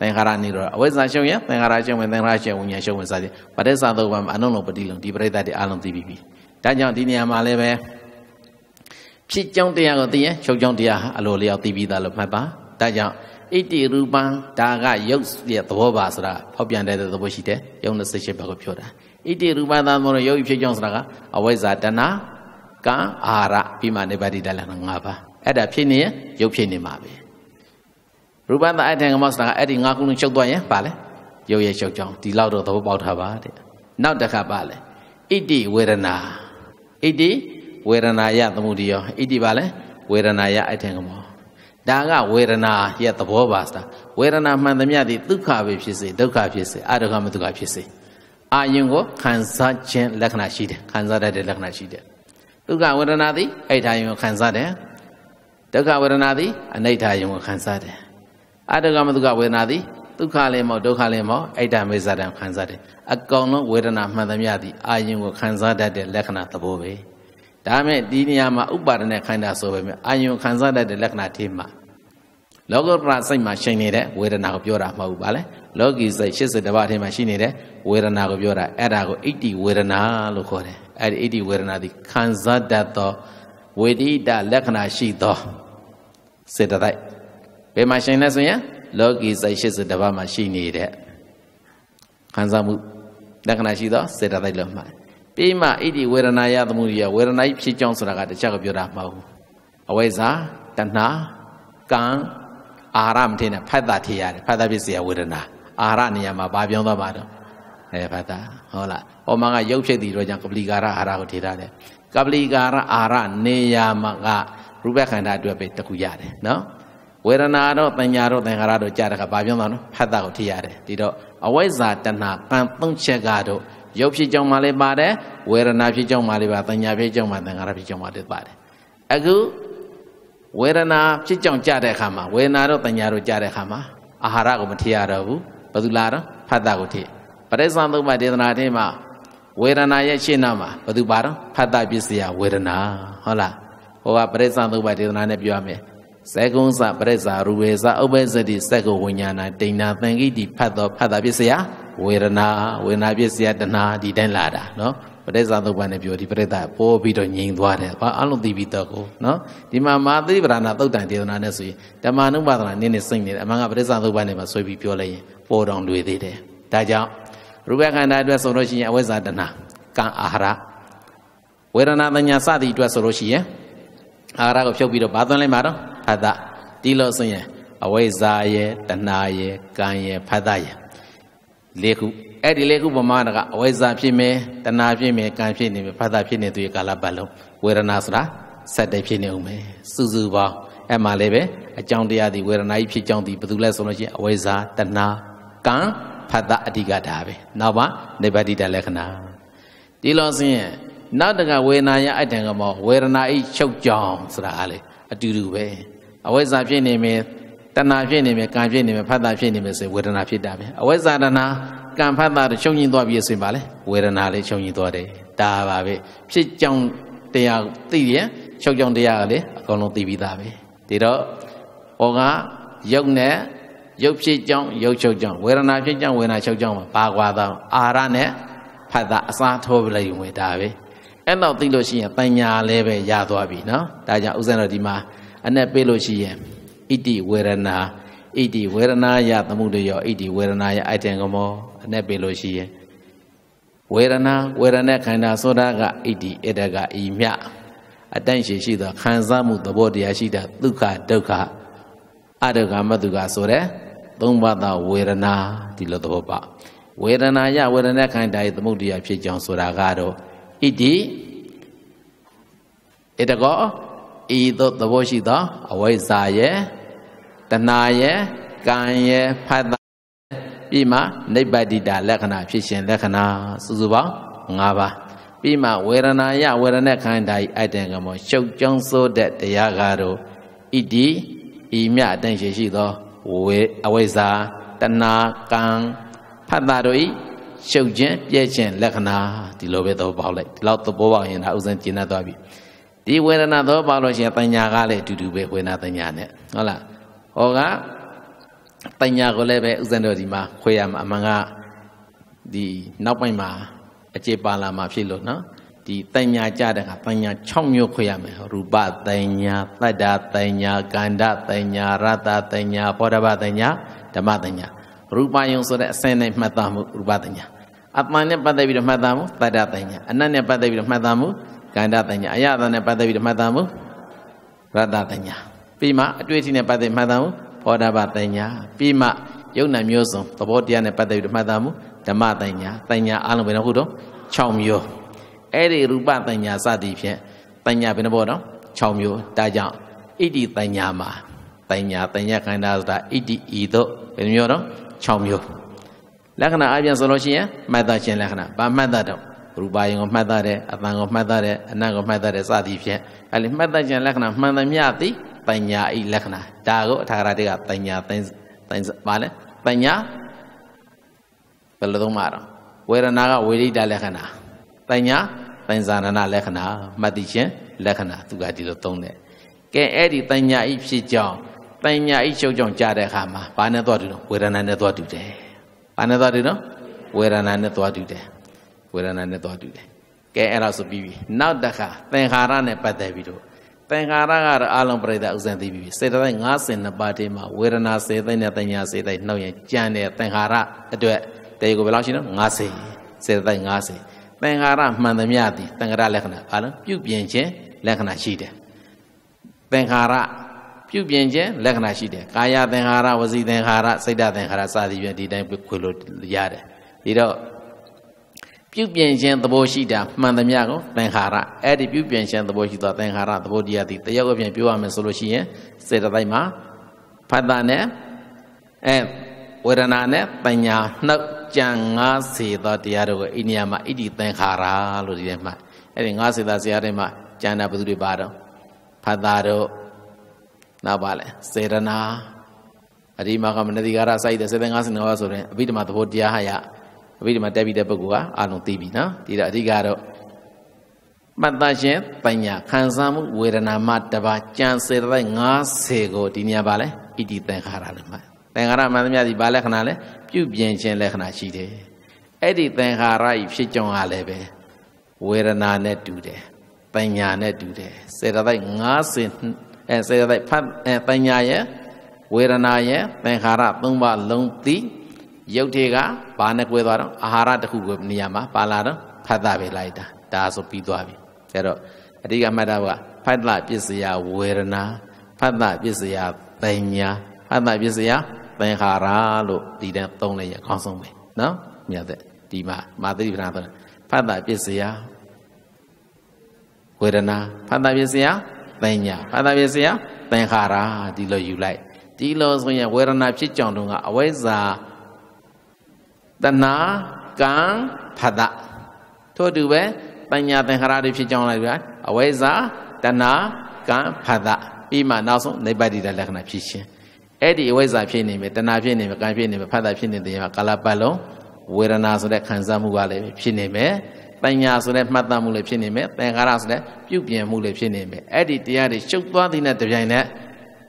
A: သင်္ခါရနိရောဓအဝိဇ္ဇာရှုံရင်သင်္ခါရရှုံရင်သင်္ခါရရှုံဝိညာဉ်ရှုံဝင်စသည်ပရိစ္ဆာသုတ်ပတ်မှာအနုလုံးပတိလုံးဒီပရိသတ်တွေအလုံးသိပြီးပြီဒါကြောင့်ဒီနေရာမှာလည်းပဲဖြစ်ကြောင်းတရားကိုသိရင်ရှုပ်ကြောင်းတရားအလိုလျောက်သိပြီးသားလို့မှတ်ပါဒါကြောင့်ဣတိရူပံဒါကရုပ်ရဲ့သဘောပါဆိုတာဖောက်ပြန်တဲ့သဘောရှိတယ်။ယုံ28ဘက်ကိုပြောတာ။ဣတိရူပံသာမောရုပ်ဖြစ်ကြောင်းဆိုတာကအဝိဇ္ဇာတဏကံအာရပြီးမှနိဗ္ဗာတိတလန်ငါးပါး။အဲ့ဒါဖြစ်နေရင်ရုပ်ဖြစ်နေမှာပဲ။ရူပံသာအထင်ကမောဆိုတာကအဲ့ဒီငါးခုလုံးချုပ်သွားရင်ပါလေ။ရုပ်ရဲ့ချုပ်ကြောင်းဒီလောက်တော့သဘောပေါက်တာပါတဲ့။နောက်တစ်ခါပါလေ။ဣတိဝေဒနာဣတိဝေဒနာယသမှုတိယောဣတိပါလေဝေဒနာယအထင်ကမောဒါကဝေဒနာရဲ့သဘောပါစတာဝေဒနာမှန်သမျှသည်ဒုက္ခပဲဖြစ်စေဒုက္ခဖြစ်စေအတုခမတုခဖြစ်စေအာယုံကိုခံစားခြင်းလက္ခဏာရှိတယ်ခံစားတတ်တဲ့လက္ခဏာရှိတယ်ဒုက္ခဝေဒနာသည်အိဋ္ဌာယုံကိုခံစားတယ်ဒုက္ခဝေဒနာသည်အနိဋ္ဌာယုံကိုခံစားတယ်အတုခမတုခဝေဒနာသည်ဒုက္ခလည်းမဟုတ်ဒုက္ခလည်းမဟုတ်အိဋ္ဌမေဇာတံခံစားတယ်အကောင်လုံးဝေဒနာမှန်သမျှသည်အာယုံကိုခံစားတတ်တဲ့လက္ခဏာသဘောပဲ။ဒါမဲ့ဒီနေရာမှာဥပါဒณะခန္ဓာဆိုပေမဲ့အာယုံခံစားတတ်တဲ့လက္ခဏာထိမှလောကုတ္တရာစိတ်မှာရှိနေတဲ့ဝေဒနာကိုပြောတာမဟုတ်ဘူးဗါလဲလောကီစိတ်82ပါးထဲမှာရှိနေတဲ့ဝေဒနာကိုပြောတာအဲ့ဒါကိုအဋ္ဌိဝေဒနာလို့ခေါ်တယ်အဲ့ဒီအဋ္ဌိဝေဒနာသည်ခံစားတတ်သောဝေဒိတလက္ခဏာရှိသောစေတသိက်ဘယ်မှာရှိနေလဲဆိုရင်လောကီစိတ်82ပါးမှာရှိနေတဲ့ခံစားမှုလက္ခဏာရှိသောစေတသိက်လို့မှတ်ပြီးမှဣတိဝေဒနာယသမှုရိယဝေဒနာဤဖြစ်ကြောင်းဆိုတာကတခြားကပြောတာမဟုတ်ဘူးအဝိဇ္ဇာတဏှာကံအာရမထင်းနဲ့ဖတ်တာထည့်ရတယ်ဖတ်တာဖြစ်เสียဝေဒနာအာရနေရာမှာဘာပြောင်းသွားပါတော့အဲဖတ်တာဟုတ်လားဟောမကရုပ်ဖြစ်တည်တော့ကြောင့်ကပလီကာရအာရကိုထည့်ထားတယ်ကပလီကာရအာရနေရာမှာကရူပခန္ဓာအတွက်ပဲတကူရတယ်နော်ဝေဒနာတော့ပညာတော့သင်္ခါရတော့ကြားတဲ့အခါဘာပြောင်းသွားနော်ဖတ်တာကိုထည့်ရတယ်ဒီတော့အဝိဇ္ဇာတဏှာကံသုံးချက်ကတော့ရုပ်ဖြစ်ကြောင်းမှလည်းပါတယ်ဝေဒနာဖြစ်ကြောင်းမှလည်းပါသညာဖြစ်ကြောင်းမှသင်္ခါရဖြစ်ကြောင်းမှလည်းပါတယ်အခုဝေဒနာဖြစ်ကြောင်းကြတဲ့အခါမှာဝေဒနာတော့သညာတော့ကြတဲ့အခါမှာအာဟာရကိုမထည့်ရတော့ဘူးဘယ်သူလာတော့ဖတ်တာကိုထည့်ပရိစ္ဆန်သုံးပါးဒေသနာထဲမှာဝေဒနာရဲ့ရှင်းနာမှာဘယ်သူပါတော့ဖတ်တာပစ္စယဝေဒနာဟုတ်လားဟိုကပရိစ္ဆန်သုံးပါးဒေသနာနဲ့ပြောရမယ်စေကုံစပရိစ္ဆာရူဝေစဥပ္ပဇ္ဇတိစက္ကဝိညာဏတိဏ္ဍသင်္ကိတိဖတ်သောဖတ်တာပစ္စယဝေဒနာဝေဒနာပစ္စယတဏှာဒီတိုင်းလာတာနော်ပရိစ္ဆာသုတ်ပန်နဲ့ပြောဒီပရိသတ်ပေါ်ပြီးတော့ငြိမ်သွားတယ်ဘာအလုံးသိပြီးတော့ကိုနော်ဒီမှာမာသီပရဏသုတ်တန်ဒေသနာနဲ့ဆိုရင်ဓမ္မနုပါဒနာနင်းနေစိတ်နေတယ်အမှန်ကပရိစ္ဆာသုတ်ပန်နဲ့မှာဆွဲပြီးပြောလိုက်ရင်ပေါ်တော်တွေ့သေးတယ်ဒါကြောင့်ရူပခန္ဓာအတွက်ဆိုလို့ရှိရင်အဝိဇ္ဇာတဏှာကံအာဟာရဝေဒနာတညာစသည်အတွက်ဆိုလို့ရှိရင်အာဟာရကိုဖြုတ်ပြီးတော့ဘာသွင်းလိုက်မှာတော့ဖတ်တာဒီလိုဆိုရင်အဝိဇ္ဇာရဲ့တဏှာရဲ့ကံရဲ့ဖတ်တာရဲ့၄ခုအဲ့ဒီ၄ခုပမာဏကအဝိဇ္ဇာဖြစ်မယ်တဏှာဖြစ်မယ်ကံဖြစ်နေမယ်ဖသဖြစ်နေသူရဲ့ကာလပတ်လုံးဝေဒနာဆိုတာဆက်တည်းဖြစ်နေဦးမယ်စုစုပေါင်းအဲ့မှာလည်းပဲအကြောင်းတရားဒီဝေဒနာကြီးဖြစ်ကြောင်းဒီဘယ်သူလဲဆိုလို့ရှိရင်အဝိဇ္ဇာတဏှာကံဖသအဓိကဒါပဲနောက်ပါနိဗ္ဗာတိတလက္ခဏာဒီလိုဆိုရင်နောက်တကဝေနာယအတ္တံကမောဝေဒနာဤချုပ်ကြောင်းဆိုတာအားလေအတူတူပဲအဝိဇ္ဇာဖြစ်နေမယ်တဏှာဖြစ်နေမယ်ကံဖြစ်နေမယ်ဖတ်တာဖြစ်နေမယ်ဆိုဝေဒနာဖြစ်တာပဲအဝိဇ္ဇာတဏှာကံဖတ်တာချုပ်ငြိမ်သွားပြီးဆိုရင်ဗာလေဝေဒနာလေးချုပ်ငြိမ်သွားတယ်ဒါပါပဲဖြစ်ကြောင်းတရားသိရင်ချုပ်ကြောင်းတရားကလေအကုန်လုံးသိပြီးသားပဲဒီတော့ဟောကယုတ်နဲ့ယုတ်ဖြစ်ကြောင်းယုတ်ချုပ်ကြောင်းဝေဒနာဖြစ်ကြောင်းဝေဒနာချုပ်ကြောင်းပါကွာတော့အာရနဲ့ဖတ်တာအစားထိုးပလိုက်ဝင်ဒါပဲအဲ့တော့သိလို့ရှိရင်ပညာလည်းပဲရသွားပြီနော်ဒါကြောင့်ဥစ္စာတော့ဒီမှာအနဲ့ပေးလို့ရှိရင်ဣတိဝေရဏဣတိဝေရဏယသမှုတရောဣတိဝေရဏယအိုက်တန်ကမောအနဲ့ပေလို့ရှိရင်ဝေရဏဝေရဏခန္ဓာသောတာကဣတိဧတကဤမြအတန့်ရှိရှိသောခံစားမှုသဘောတရားရှိတာဒုက္ခဒုက္ခအတုကမတုကဆိုတဲ့သုံးပါးသောဝေရဏဒီလိုသဘောပါဝေဒနာယဝေဒနာခန္ဓာ၏သမုဒ္ဒရာဖြစ်ကြောင်းဆိုတာကတော့ဣတိဧတကောဤသောသဘောရှိသော အဝိဇ္ဇာရဲ့တဏှာရဲ့ကံရဲ့ဖတ်တာပြီးမှနိဗ္ဗတိတာလက္ခဏာဖြစ်ရှင်လက္ခဏာစုစုပေါင်း၅ပါးပြီးမှဝေဒနာယဝေဒနာခန္ဓာဤအတ္တကမောရှုပ်ကြောင်းစိုးတဲ့တရားကားတို့ဣတိဤမြအတန်ရှိရှိသောဝေအဝိဇ္ဇာတဏကံဖတ်တာတို့ဤရှုပ်ခြင်းပြည့်ခြင်းလက္ခဏာဒီလိုပဲသဘောပေါက်လိုက်ဒီလောက်သဘောပေါက်ရင်ဒါဥစဉ်ကျင့်တတ်သွားပြီဒီဝေဒနာသဘောပေါက်လို့ရှိရင်ပညာကလည်းအတူတူပဲဝေဒနာတညာနဲ့ဟုတ်လားဟောကတညာကိုလည်းပဲဥစဉ်တော်ဒီမှာ ခွဲရမှာအမှန်ကဒီနောက်ပိုင်းမှာအခြေပါလာမှာဖြစ်လို့နော်ဒီတညာကြတဲ့ခါတညာ6မျိုးခွဲရမယ်ရူပတညာသတ္တတညာကန္ဓတညာရတတညာဘောဓဘတညာဓမ္မတညာရူပယုံဆိုတဲ့အစင်းနဲ့မှတ်သားမှုရူပတညာအပ္ပန်နဲ့ပတ်သက်ပြီးတော့မှတ်သားမှုသတ္တတညာအနတ်နဲ့ပတ်သက်ပြီးတော့မှတ်သားမှုကန္ဓတညာအယတနဲ့ပတ်သက်ပြီးတော့မှတ်သားမှုရတတညာပြီးမှအတွေ့အထိနဲ့ပတ်သက်မှတ်သားမှုဘောဓဘာတညာပြီးမှယုံနာမျိုးစုံသဘောတရားနဲ့ပတ်သက်ပြီးမှတ်သားမှုဓမ္မတညာတညာအလုံးပဲနော်ဟုတ်တော့6မျိုးအဲ့ဒီရူပတညာစသည်ဖြင့်တညာဘယ်နှဘောနော်6မျိုးဒါကြောင့်ဣတိတညာမှာတညာတညာခန္ဓာဆိုတာဣတိဤသို့ဘယ်မျိုးနော်6မျိုးလက္ခဏာအပြင်ဆိုလို့ရှိရင်မှတ်သားခြင်းလက္ခဏာဘာမှတ်သားတော့ရူပယင်ကိုမှတ်သားတဲ့အတန်ကိုမှတ်သားတဲ့အနတ်ကိုမှတ်သားတဲ့စသည်ဖြင့်အဲ့ဒီမှတ်သားခြင်းလက္ခဏာမှန်သမျှသည်ပညာဤလက္ခဏာဒါကိုအထာဂရတိကပညာသိသိပါလဲပညာဘယ်လိုသုံးမှာတော့ဝေဒနာကဝေဒိတလက္ခဏာပညာပဉ္စနာနာလက္ခဏာမှတ်သိခြင်းလက္ခဏာသူကဒီလိုသုံးတယ်ကဲအဲ့ဒီပညာဤဖြစ်ကြောင်းပညာဤချုပ်ကြောင့်ကြားတဲ့အခါမှာဘာနဲ့သွားတူတော့ဝေဒနာနဲ့သွားတူတယ်ဘာနဲ့သွားတူတော့ဝေဒနာနဲ့သွားတူတယ်ဝေဒနာနဲ့သွားတူတယ်ကဲအဲ့ဒါဆိုပြီးပြီနောက်တစ်ခါသင်္ခါရနဲ့ပတ်သက်ပြီးတော့သင်္ခါရကတော့အလုံးပြိတ္တဥစ္စာသိပြီစေတသိက်52ပါးတိမှာဝေဒနာစေသိက်နဲ့တညာစေသိက်နှုတ်ရင်ကြံတဲ့သင်္ခါရအတွက်တေကိုဘယ်လောက်ရှိနော်50စေတသိက်50သင်္ခါရမှန်သမျှသည်သင်္ခါရလက္ခဏာအလုံးပြုပြင်ခြင်းလက္ခဏာရှိတယ်သင်္ခါရပြုပြင်ခြင်းလက္ခဏာရှိတယ်ကာယသင်္ခါရဝစီသင်္ခါရစိတ်တသင်္ခါရစသည်ဖြင့်ဒီတိုင်းခွေလို့ရတယ်ဒီတော့ပြုပြင်ခြင်းသဘောရှိတာမှန်သမျှကိုသင်္ခါရအဲ့ဒီပြုပြင်ခြင်းသဘောရှိသောသင်္ခါရသဘောတရားသည်တယောက်အပြင်ပြောရမယ်ဆိုလို့ရှိရင်စေတသိက်မှာဖတ်တာနဲ့အဲဝေဒနာနဲ့ပညာနှုတ်ကြံ90သောတရားတို့ကိုအိန္ဒိယမှာဣတိသင်္ခါရလို့ဒီထဲမှာအဲ့ဒီ90သောဆရာတွေမှာကျန်တာဘယ်သူတွေပါတော့ဖတ်တာတို့နောက်ပါလဲစေတနာအရိမာကမနတိကာရစိုက်တဲ့စေတနာစင်္ဃဝါဆိုတဲ့အဘိဓမ္မာသဘောတရားဟာအဘိဓမ္မာတက်ပြီးတဲ့ပုဂ္ဂိုလ်ကအာလုံးသိပြီနော်ဒီတော့အဓိကတော့မှတ်သားခြင်းပညာခံစားမှုဝေဒနာမှတပါကြံစေတဲ့90ကိုဒီနေရာပါလဲဣတိသင်္ခါရလို့မှတ်သင်္ခါရမှန်သမျှဒီပါလက္ခဏာလဲပြုပြင်ခြင်းလက္ခဏာရှိတယ်အဲ့ဒီသင်္ခါရဤဖြစ်ကြောင်းအားလည်းပဲဝေဒနာနဲ့တူတယ်ပညာနဲ့တူတယ်စေတသိက်90အဲစေတသိက်ဖတ်ပညာရဲ့ဝေဒနာရဲ့သင်္ခါရ၃ပါးလုံးသိရုပ်ထေကဘာနဲ့ကွဲသွားတော့အာဟာရတစ်ခုကိုနေရာမှာပါလာတော့ဖတ်တာပဲလိုက်တာဒါဆိုပြီးသွားပြီအဲတော့အဓိကမှတ်တာကဖတ်တာပစ္စယဝေဒနာဖတ်တာပစ္စယပညာဖတ်တာပစ္စယသင်္ခါရလို့ဒီတန်းသုံးလိုက်ရအကောင်းဆုံးပဲနော်မြတ်တဲ့ဒီမှာမာသတိပ္ပဏဆိုတာဖတ်တာပစ္စယဝေဒနာဖတ်တာပစ္စယပညာဖတ်တာပစ္စယသင်္ခါရဒီလိုယူလိုက်ဒီလိုဆိုရင်ဝေဒနာဖြစ်ကြောင်တုန်းကအဝိဇ္ဇာတဏကံဖဒထို့တူပဲပညာသင်္ခါရတွေဖြစ်ကြောင်းလိုက်ပါအဝိဇ္ဇာတဏကံဖဒပြီးမှနောက်ဆုံးနိဗ္ဗာတိတလက္ခဏာဖြစ်ခြင်းအဲ့ဒီအဝိဇ္ဇာဖြစ်နေမယ်တဏဖြစ်နေမယ်ကံဖြစ်နေမယ်ဖဒဖြစ်နေတဲ့ကာလပတ်လုံးဝေဒနာဆိုတဲ့ခံစားမှုကလည်းဖြစ်နေမယ်ပညာဆိုတဲ့မှတ်သားမှုလည်းဖြစ်နေမယ်သင်္ခါရဆိုတဲ့ပြုပြင်မှုလည်းဖြစ်နေမယ်အဲ့ဒီတရားတွေရှုပ်သွားသည်နဲ့တပြိုင်နက်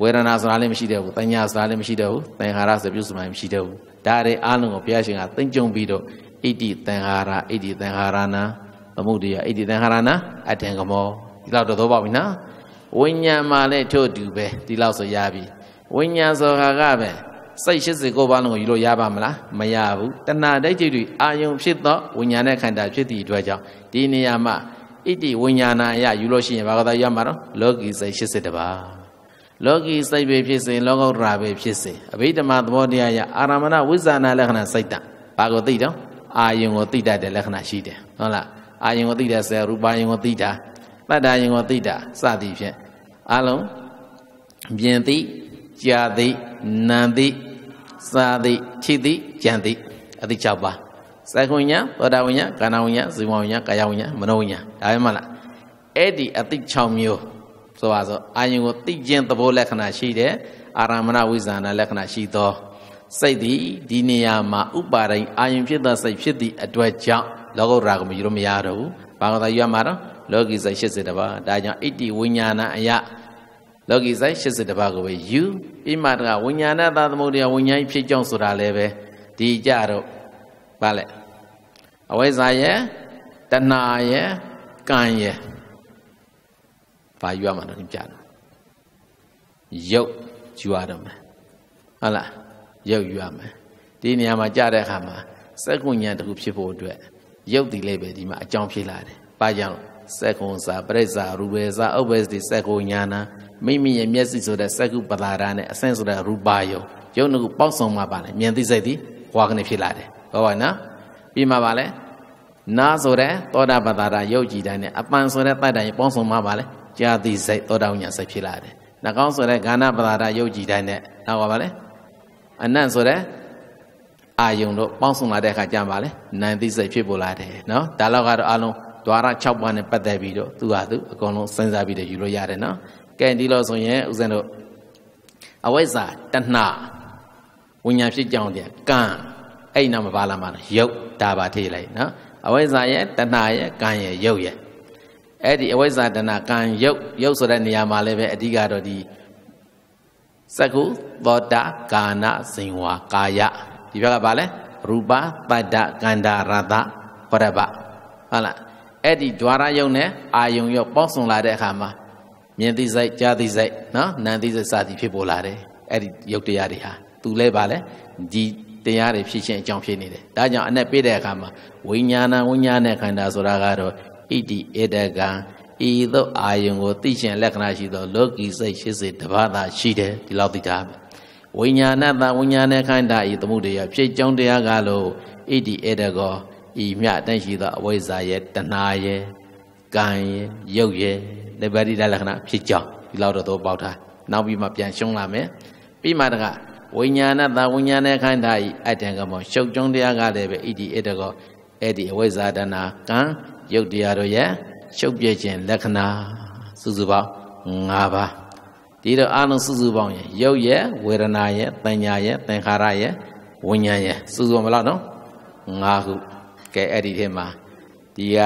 A: ဝေဒနာဆိုတာလည်းမရှိတော့ဘူးပညာဆိုတာလည်းမရှိတော့ဘူးသင်္ခါရဆိုပြုစုမှလည်းမရှိတော့ဘူးဒါတွေအားလုံးကိုဘုရားရှင်ကသင်ကြုံပြီးတော့ဣတိသင်္ဟာရဣတိသင်္ဟာရနာသမုဒိယဣတိသင်္ဟာရနာအထင်ကမောဒီလောက်တော့သဘောပေါက်ပြီနော်ဝိညာဉ်မှာလည်းထို့တူပဲဒီလောက်ဆိုရပြီဝိညာဉ်ဆိုတာကပဲစိတ်89ပါးလုံးကိုယူလို့ရပါမလားမရဘူးတဏှာဒိဋ္ဌိတွေအာယုံဖြစ်သောဝိညာဉ်နဲ့ခန္ဓာဖြစ်သည့်အတွက်ကြောင့်ဒီနေရာမှာဣတိဝိညာဏအရယူလို့ရှိရင်ဘာကသာရမှာတော့လောကီစိတ်80ပါးလောကီစိတ်ပဲဖြစ်စေလောကုတ္တရာပဲဖြစ်စေအဘိဓမ္မာသဘောတရားရအာရမဏဝိဇာနာလက္ခဏာစိတ်တဘာကိုသိတော့အာယုံကိုသိတတ်တဲ့လက္ခဏာရှိတယ်ဟုတ်လားအာယုံကိုသိတဲ့ဆရာရူပယုံကိုသိတာတတ္တယုံကိုသိတာစသည်ဖြင့်အလုံးမြင်သိကြားသိနာသိစာသိခြိသိကြံသိအသိ၆ပါးသက္ကဝိညာသောတာဝိညာကာဏဝိညာဇိဝဝိညာကာယဝိညာမနောဝိညာဒါပဲမလားအဲ့ဒီအသိ၆မျိုးဆိုပါဆိုအာယုံကိုသိခြင်းသဘောလက္ခဏာရှိတယ်အာရမဏဝိဇာဏလက္ခဏာရှိသောစိတ်သည်ဒီနေရာမှာဥပါဒိအာယုံဖြစ်သောစိတ်ဖြစ်သည့်အတွက်ကြောင့်လောကုတ္တရာကိုမယူလို့မရတော့ဘူးဘာကသာယူရမှာတော့လောကီစိတ်80တပါးဒါကြောင့်အဋ္ဌိဝိညာဏအယလောကီစိတ်80တပါးကိုပဲယူပြီးမှတကဝိညာဏသာသမုဒ္ဒရာဝိညာဉ်ဖြစ်ကြောင်းဆိုတာလည်းပဲဒီကြတော့ဗာလဲအဝိဇ္ဇာရဲ့တဏှာရဲ့ကံရဲ့ဘာယူရမှာတော့ပြတာရုပ်ယူရတော့မယ်ဟုတ်လားရုပ်ယူရမယ်ဒီနေရာမှာကြတဲ့အခါမှာစက္ကုဉ္ဉဏ်တစ်ခုဖြစ်ဖို့အတွက်ရုပ်တည်လေးပဲဒီမှာအကြောင်းဖြစ်လာတယ်ဘာကြောင့်စက္ကုံစာပရိစ္ဆာရူပေစာဥပ္ပစ္စတိစက္ကုဉာဏမိမိရဲ့မျက်စိဆိုတဲ့စက္ကုပလာရနဲ့အဆင့်ဆိုတဲ့ရူပါယုံရုပ်နှုတ်ပေါက်ဆောင်မှာပါလေမြင်သိစိတ်သည်ဟွာကနေဖြစ်လာတယ်ဟုတ်ပါနော်ပြီးမှပါလေနာဆိုတဲ့သောတာပတာရရုပ်ကြည်တိုင်းနဲ့အပန်ဆိုတဲ့တိုက်တိုင်းပေါင်းဆောင်မှာပါလေကြာတိစိတ်သောတာဉာဏ်စိတ်ဖြစ်လာတယ်နှကောင်းဆိုတဲ့ဂာဏပဒါရယုတ်ကြည်တိုင်းနဲ့နောက်ပါပါလေအနတ်ဆိုတဲ့အာယုံတို့ပေါင်းစုံလာတဲ့အခါကြံပါလေနန်တိစိတ်ဖြစ်ပေါ်လာတယ်နော်ဒါတော့ကတော့အလုံးဒွါရ6ပါးနဲ့ပတ်သက်ပြီးတော့သူဟာသူအကုန်လုံးစဉ်းစားပြီးတော့ယူလို့ရတယ်နော်ကဲဒီလိုဆိုရင်ဦးဇင်းတို့အဝိဇ္ဇာတဏှာဝိညာဉ်ဖြစ်ကြောင်းတဲ့ကံအဲ့နာမပါလာမှာရုပ်ဒါပါထိလိုက်နော်အဝိဇ္ဇာရဲ့တဏှာရဲ့ကံရဲ့ရုပ်ရဲ့အဲ့ဒီအဝိဇ္ဇာတဏကံယုတ်ယုတ်ဆိုတဲ့နေရာမှာလည်းပဲအဓိကတော့ဒီစကုသောတာကာနဇင်ဝါကာယဒီဘက်ကဗာလဲရူပပတ္တကန္တာရတပရပဟုတ်လားအဲ့ဒီ द्वार ယုံနဲ့အာယုံရောပေါင်းစုံလာတဲ့အခါမှာမြင်သိစိတ်ကြားသိစိတ်နော်နာမ်သိစိတ်စသည်ဖြစ်ပေါ်လာတယ်အဲ့ဒီယုတ်တရားတွေဟာသူလဲဗာလဲဒီတရားတွေဖြစ်ခြင်းအကြောင်းဖြစ်နေတယ်ဒါကြောင့်အနဲ့ပြတဲ့အခါမှာဝိညာဏဝိညာဏနဲ့ခန္ဓာဆိုတာကတော့ဣတိဧတကံဤသို့အာယုံကိုသိခြင်းလက္ခဏာရှိသောလောကီစိတ်ရှိစေတပါးသာရှိတယ်ဒီလောက်သိတာပဲဝိညာဏတဝိညာဏခန္ဓာဤသမှုတရားဖြစ်ကြောင်းတရားကလို့ဣတိဧတကောဤမြအတိုင်းရှိသောအဝိဇ္ဇာရဲ့တဏှာရဲ့ကံရဲ့ရုပ်ရဲ့နိဗ္ဗာတိလက္ခဏာဖြစ်ကြောင်းဒီလောက်တော့သဘောပေါက်တာနောက်ပြီးမှပြန်ရှုံးလာမယ်ပြီးမှတကဝိညာဏတဝိညာဏခန္ဓာဤအတ္တကမောရှုပ်ကြောင်းတရားကလည်းပဲဣတိဧတကောအဲ့ဒီအဝိဇ္ဇာတဏှာကံရုပ်တရားတို့ရဲ့ရှုပ်ပြည့်ခြင်းလက္ခဏာစုစုပေါင်း၅ပါးဒီတော့အလုံးစုစုပေါင်းရဲ့ရုပ်ရဲ့ဝေဒနာရဲ့ပညာရဲ့သင်္ခါရရဲ့ဝိညာဉ်ရဲ့စုစုပေါင်းဘယ်လောက်နော်၅ခုကဲအဲ့ဒီထဲမှာဒီက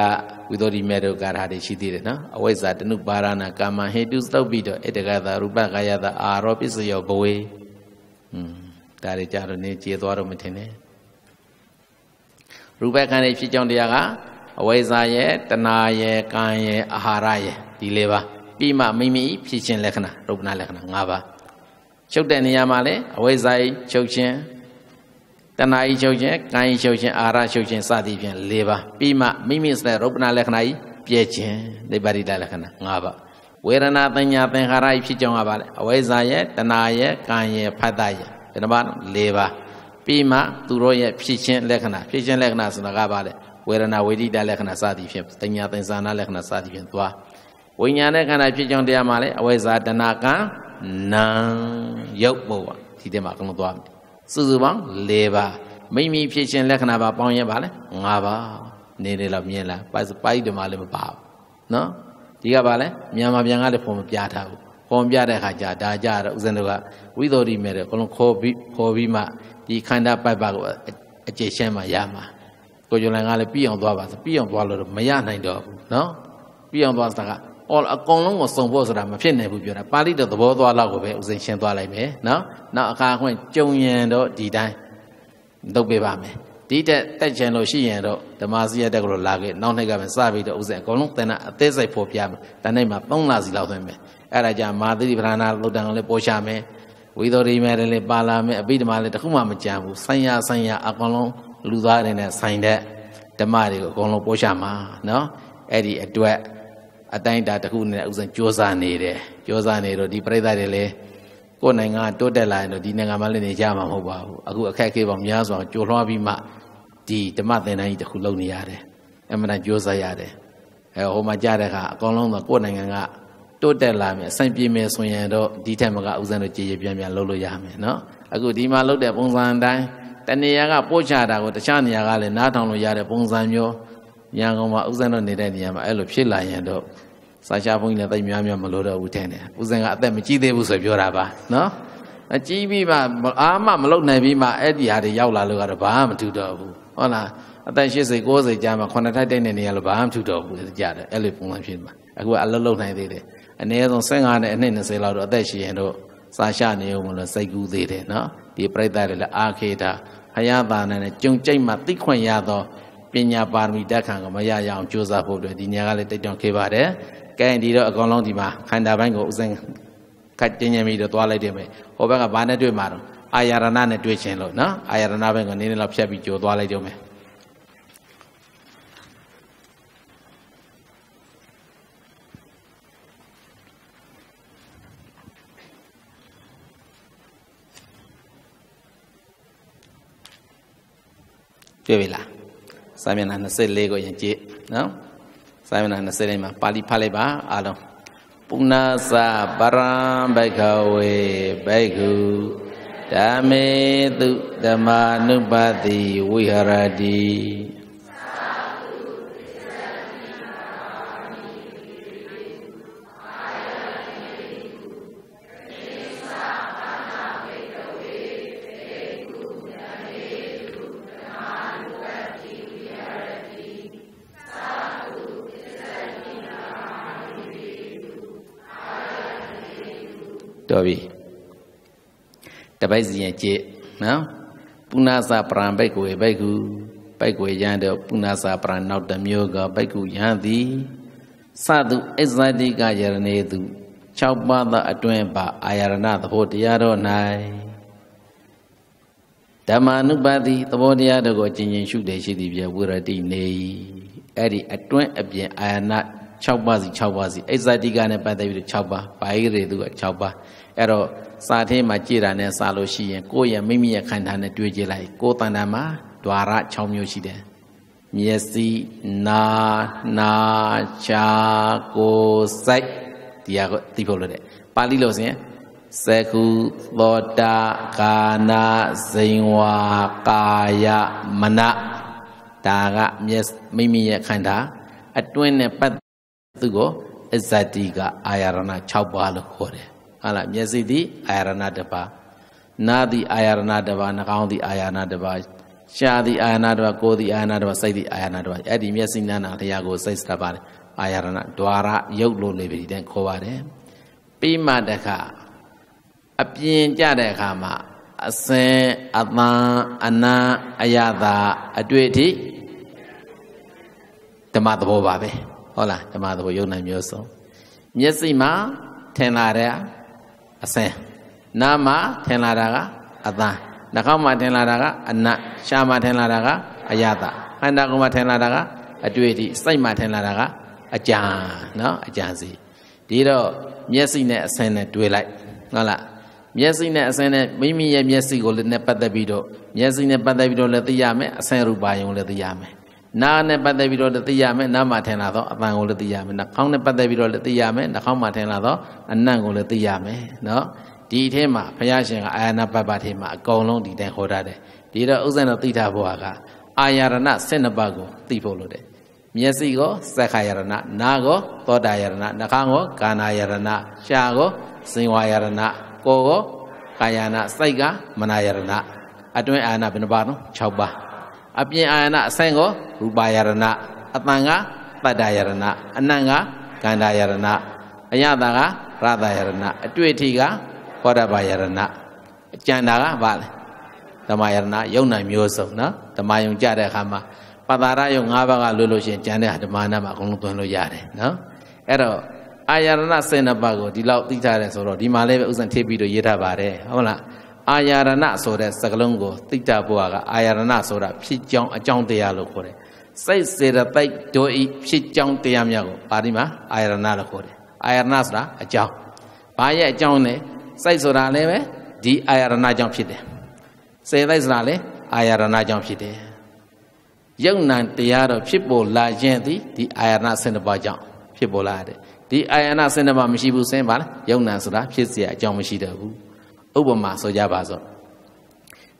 A: ဝိသုဒ္ဓိမေတုကာထာတွေရှိသေးတယ်နော်အဝိဇ္ဇာတနုပါရဏကာမဟေတုသုတ်ပြီးတော့အတ္တကတာရူပကာယတာအာရောပစ္စယောဘဝေอืมဒါတွေကြတော့နေကျေသွားတော့မထင်နဲ့ရူပခန္ဓာဖြစ်ကြောင်းတရားကအဝိဇ္ဇာရဲ့တဏှာရဲ့ကံရဲ့အာဟာရရဲ့ဒီလေးပါပြီးမှမိမိဖြစ်ခြင်းလက္ခဏာရုပ်နာလက္ခဏာ၅ပါးချုပ်တဲ့နေရာမှာလည်းအဝိဇ္ဇာကြီးချုပ်ခြင်းတဏှာကြီးချုပ်ခြင်းကံကြီးချုပ်ခြင်းအာဟာရချုပ်ခြင်းစသည်ဖြင့်၄ပါးပြီးမှမိမိစတဲ့ရုပ်နာလက္ခဏာကြီးပြည့်ခြင်းနိဗ္ဗာန်လက္ခဏာ၅ပါးဝေဒနာပညာသင်္ခါရကြီးဖြစ်ကြောင်းကပါလေအဝိဇ္ဇာရဲ့တဏှာရဲ့ကံရဲ့ဖတ်တရဲ့ဒီနှပါ၄ပါးပြီးမှသူတို့ရဲ့ဖြစ်ခြင်းလက္ခဏာဖြစ်ခြင်းလက္ခဏာဆိုတာကပါလေဝေဒနာဝေဒိတလက္ခဏာစသည်ဖြင့်တညာသင်္ဆာနာလက္ခဏာစသည်ဖြင့်သွားဝိညာဉ်နဲ့ခန္ဓာဖြစ်ကြောင်းတရားမှာလဲအဝိဇ္ဇာတဏကံနာရုပ်ပေါ်ပါဒီထဲမှာအကုန်လုံးသွားမယ်စုစုပေါင်း၄ပါးမိမိဖြစ်ခြင်းလက္ခဏာပါပေါင်းရင်ပါလဲ၅ပါးနေနေလောက်မြင်လားပိုက်ပိုက်တမလည်းမပါဘူးနော်ဒီကပါလဲမြန်မာပြန်ကလည်းဖုံမပြထားဘူးဖုံပြတဲ့အခါကျဒါကြတော့ဦးဇင်းတို့ကဝိသုဒ္ဓိမဲ့တယ်အကုန်လုံးခေါ်ပြီးခေါ်ပြီးမှဒီခန္ဓာပိုက်ပါကိုအကျေရှင်းမှရမှာကိုဂျွန်လိုင်ကလည်းပြီးအောင်သွားပါဆိုပြီးအောင်သွားလို့မရနိုင်တော့ဘူးနော်ပြီးအောင်သွားတာက all အကောင်လုံးကိုစုံဖို့ဆိုတာမဖြစ်နိုင်ဘူးပြောတာပါဠိတော်သဘောသွားလောက်ကိုပဲဥစဉ်ရှင်းသွားလိုက်မယ်နော်နောက်အခါခွင့်ကြုံရန်တော့ဒီတိုင်းလုပ်ပေးပါမယ်ဒီတက်တက်ချင်လို့ရှိရင်တော့ဓမ္မစီရတက်ကိုလာခဲ့နောက်နေ့ကပဲစပြီးတော့ဥစဉ်အကောင်လုံးသင်တာအသေးစိတ်ပေါ်ပြမယ်တနေ့မှာ3လစီလောက်သွင်းမယ်အဲ့ဒါကြမာသတိပ္ပဏာလုတ်တံကိုလည်းပေါ်ချမယ်ဝိသောရိမဲလည်းပါလာမယ်အပိဓမ္မာလည်းတခုမှမကြံဘူးဆံရဆံရအကောင်လုံးလူသားတွေနဲ့ဆိုင်တဲ့ဓမ္မတွေကိုအကုန်လုံးပို့ချမှာနော်အဲ့ဒီအတွက်အတိုင်းတာတစ်ခုနဲ့ဥစဉ်ကြိုးစားနေတယ်ကြိုးစားနေတော့ဒီပြိဿတွေလည်းကိုယ်နိုင်ငံတိုးတက်လာရင်တော့ဒီနိုင်ငံမှာလည်းနေကြမှာမဟုတ်ပါဘူးအခုအခက်အခဲပေါင်းများစွာကြိုလွှားပြီးမှဒီဓမ္မသင်တန်းကြီးတစ်ခုလုပ်နေရတယ်အမှန်တန်ကြိုးစားရတယ်အဲဟိုမှာကြားတဲ့အခါအကောင်လုံးတော့ကိုယ်နိုင်ငံကတိုးတက်လာမယ်အဆင်ပြေမယ်ဆိုရင်တော့ဒီထက်မကဥစဉ်တော့ကြည်ရပြန်ပြန်လုပ်လို့ရမယ်နော်အခုဒီမှာလုပ်တဲ့ပုံစံအတိုင်းတနေရာကပို့ချတာကိုတခြားနေရာကလည်းနားထောင်လို့ရတဲ့ပုံစံမျိုးညံကောင်မှာဥစဉ်တော့နေတဲ့နေရာမှာအဲ့လိုဖြစ်လာရင်တော့စာချဘုန်းကြီးလည်းတိတ်များများမလို့တော့ဘူးထင်တယ်ဥစဉ်ကအသက်မကြီးသေးဘူးဆိုပြောတာပါနော်အကြီးပြီးမှအာမမလုံနိုင်ပြီးမှအဲ့ဒီဟာတွေရောက်လာလို့ကတော့ဘာမှမထူတော့ဘူးဟုတ်လားအသက်80 90ကြာမှခုနှစ်ထိုက်တဲ့နေရာလို့ဘာမှမထူတော့ဘူးကြတယ်အဲ့လိုပုံစံဖြစ်မှာအခုကအလုံးလုံးနိုင်သေးတယ်အနည်းဆုံး15နဲ့အနည်း20လောက်တော့အသက်ရှင်ရင်တော့စာရှနေအောင်မလို့စိတ်ကူးသေးတယ်နော်ဒီပြိတ္တတွေလည်းအာခေတာရားသာနာနဲ့ကြုံကြိတ်မှသိခွင့်ရသောပညာပါရမီတက်ခံကိုမရရအောင်ကြိုးစားဖို့အတွက်ဒီညကလည်းတိတ်တောင်ခဲ့ပါတယ်။ကဲဒီတော့အကောင်လုံးဒီမှာခန္ဓာပိုင်းကိုဥစဉ်ခတ်တင်းညံပြီးတော့သွားလိုက်တယ်မယ်။ဟိုဘက်ကဘာနဲ့တွေ့မှာတော့အာရဏနဲ့တွေ့ချင်းလို့နော်။အာရဏဘက်ကနေနေလောက်ဖြတ်ပြီးကြိုးသွားလိုက်ကြုံမယ်။တွေ့ပြီလားစာမျက်နှာ24ကိုရင်ကြည့်နော်စာမျက်နှာ24လေးမှာ ပါဠိဖတ်လိုက်ပါအားလုံးပုဏ္ဏသပရံဘဂဝေဘိက္ခုဓမ္မေတုဓမ္မာနုပတိဝိဟရတိတော်ပြီတပိုက်စီရင်ကြည့်နော်ပုဏ္ဏစာပရံဘိတ်ကိုဘိတ်ကူဘိတ်ကိုရန်တော့ပုဏ္ဏစာပရံနောက်တစ်မျိုးကဘိတ်ကူရန်သည်သတုအစ္ဆတိကယရနေသူ6ပါးသောအတွင်ပါအာယရဏသဘောတရားတော်၌ဓမ္မာနုပါတိသဘောတရားတို့ကိုကျင့်ကြင်ရှုတယ်ရှိသည်ပြဝိရတိနေ၏အဲ့ဒီအတွင်အပြင်အာယရဏ6ပါးစီ6ပါးစီအစ္ဆတိကနဲ့ပတ်သက်ပြီး6ပါးပါဠိရေသူက6ပါးအဲ့တော့စာထင်းမှာကြည်တာနဲ့စာလို့ရှိရင်ကိုယ့်ရဲ့မိမိရဲ့ခန္ဓာနဲ့တွေ့ကြည့်လိုက်ကိုယ်တန်တာမှာဒွါရ6မျိုးရှိတယ်မျက်စိနာနာချာကိုစိုက်ဒီဟာကိုသိဖို့လိုတယ်ပါဠိလို့ဆိုရင်စကုသောတာကာနာဇိန်ဝါကာယမနဒါကမျက်မိမိရဲ့ခန္ဓာအတွင်းနဲ့ပတ်သူကိုအဇ္ဇတိက အာရဏ6ပါးလို့ခေါ်တယ်ဟာလားမျက်စိသည်အာရဏတပါနာသည်အာရဏတပါနှာခေါင်းသည် အာရဏတပါရှားသည်အာရဏတပါကိုယ်သည်အာရဏတပါစိတ်သည်အာရဏတပါအဲ့ဒီမျက်စိနာနာတရားကိုစိတ်စတာပါတယ်အာရဏဒွါရရုပ်လို့နေပြီတဲ့ခေါ်ပါတယ်ပြီးမှတခါအပြင်ကြတဲ့အခါမှာအစင်အပန်းအနာအယတာအတွေ့အထိဓမ္မသဘောပါပဲဟုတ်လားဓမ္မသဘောယုံနိုင်မျိုးစုံ မျက်စိမှာထင်လာတဲ့အစင်းနားမှာထင်လာတာကအသံနှာခေါင်းမှာထင်လာတာကအနတ်ရှားမှာထင်လာတာကအယတခန္ဓာကိုယ်မှာထင်လာတာကအတွေ့အထိစိတ်မှာထင်လာတာက အကြံနော်အကြံစီဒီတော့မျက်စိနဲ့အစင်းနဲ့တွေ့လိုက်ဟုတ်လားမျက်စိနဲ့အစင်းနဲ့မိမိရဲ့မျက်စိကိုလည်းနဲ့ပတ်သက်ပြီးတော့မျက်စိနဲ့ပတ်သက်ပြီးတော့လည်းသိရမယ်အစင်းရူပါယုံလည်းသိရမယ်နားနဲ့ပတ်သက်ပြီးတော့လည်းသိရမယ်နားမှာထင်လာတော့အပံကိုလည်းသိရမယ်နှာခေါင်းနဲ့ပတ်သက်ပြီးတော့လည်းသိရမယ်နှာခေါင်းမှာထင်လာတော့အနံ့ကိုလည်းသိရမယ်နော်ဒီအထဲမှာဘုရားရှင်ကအာရဏပပ္ပထဲမှာအကုန်လုံးဒီတိုင်းခေါ်ထားတယ်ဒီတော့ဥစ္စာတော့သိတာဘုရားကအာရဏ12ပါးကိုသိဖို့လိုတယ်မျက်စိကိုသက္ခာယရဏနားကိုသောတာယရဏနှာခေါင်းကိုကာနာယရဏရှားကိုဇင်ဝါယရဏကိုယ်ကိုကာယနာစိတ်ကမနာယရဏအတွင်းအာရဏဘယ်နှပါးနော်6ပါးအပြင်အာရဏအဆိုင်ကိုရူပါယရဏအတန်ကတတ္တယရဏအနံကကန္တာယရဏအယတာကရတယရဏအတွေ့အထိကဘောဓဘာယရဏအကြံတာကဘာလဲဓမ္မယရဏယုံနိုင်မျိုးစုံနော်ဓမ္မယုံကြတဲ့အခါမှာပတာရယုံ၅ပါးကလွတ်လို့ရှိရင်ကြံတဲ့ဓမ္မနာမှာအကုန်လုံးသွင်းလို့ရတယ်နော်အဲ့တော့အာယရဏစေနဘကိုဒီလောက်သိကြတယ်ဆိုတော့ဒီမှာလည်းပဲဥစ္စာထေးပြီးတော့ရေးထားပါတယ်ဟုတ်လားအာယာရဏဆိုတဲ့စကလုံးကိုသိတဘုရားကအာယာရဏဆိုတာဖြစ်ကြောင်းအကြောင်းတရားလို့ခေါ်တယ်။စိတ်စေတသိက်တို့ဤဖြစ်ကြောင်းတရားများကိုပါဠိမှာအာယာရဏလို့ခေါ်တယ်။အာယာရဏဆိုတာအကြောင်း။ဘာရဲ့အကြောင်းလဲ။စိတ်ဆိုတာလည်းပဲဒီအာယာရဏကြောင့်ဖြစ်တယ်။စေသိက်ဆိုတာလည်းအာယာရဏကြောင့်ဖြစ်တယ်။ယုံနံတရားတော့ဖြစ်ပေါ်လာခြင်းသည်ဒီအာယာရဏစင်တပါကြောင့်ဖြစ်ပေါ်လာတယ်။ဒီအာယာရဏစင်တပါမရှိဘူးစင်ပါလား။ယုံနံဆိုတာဖြစ်เสียအကြောင်းမရှိတော့ဘူး။ဥပမာဆိုကြပါစို့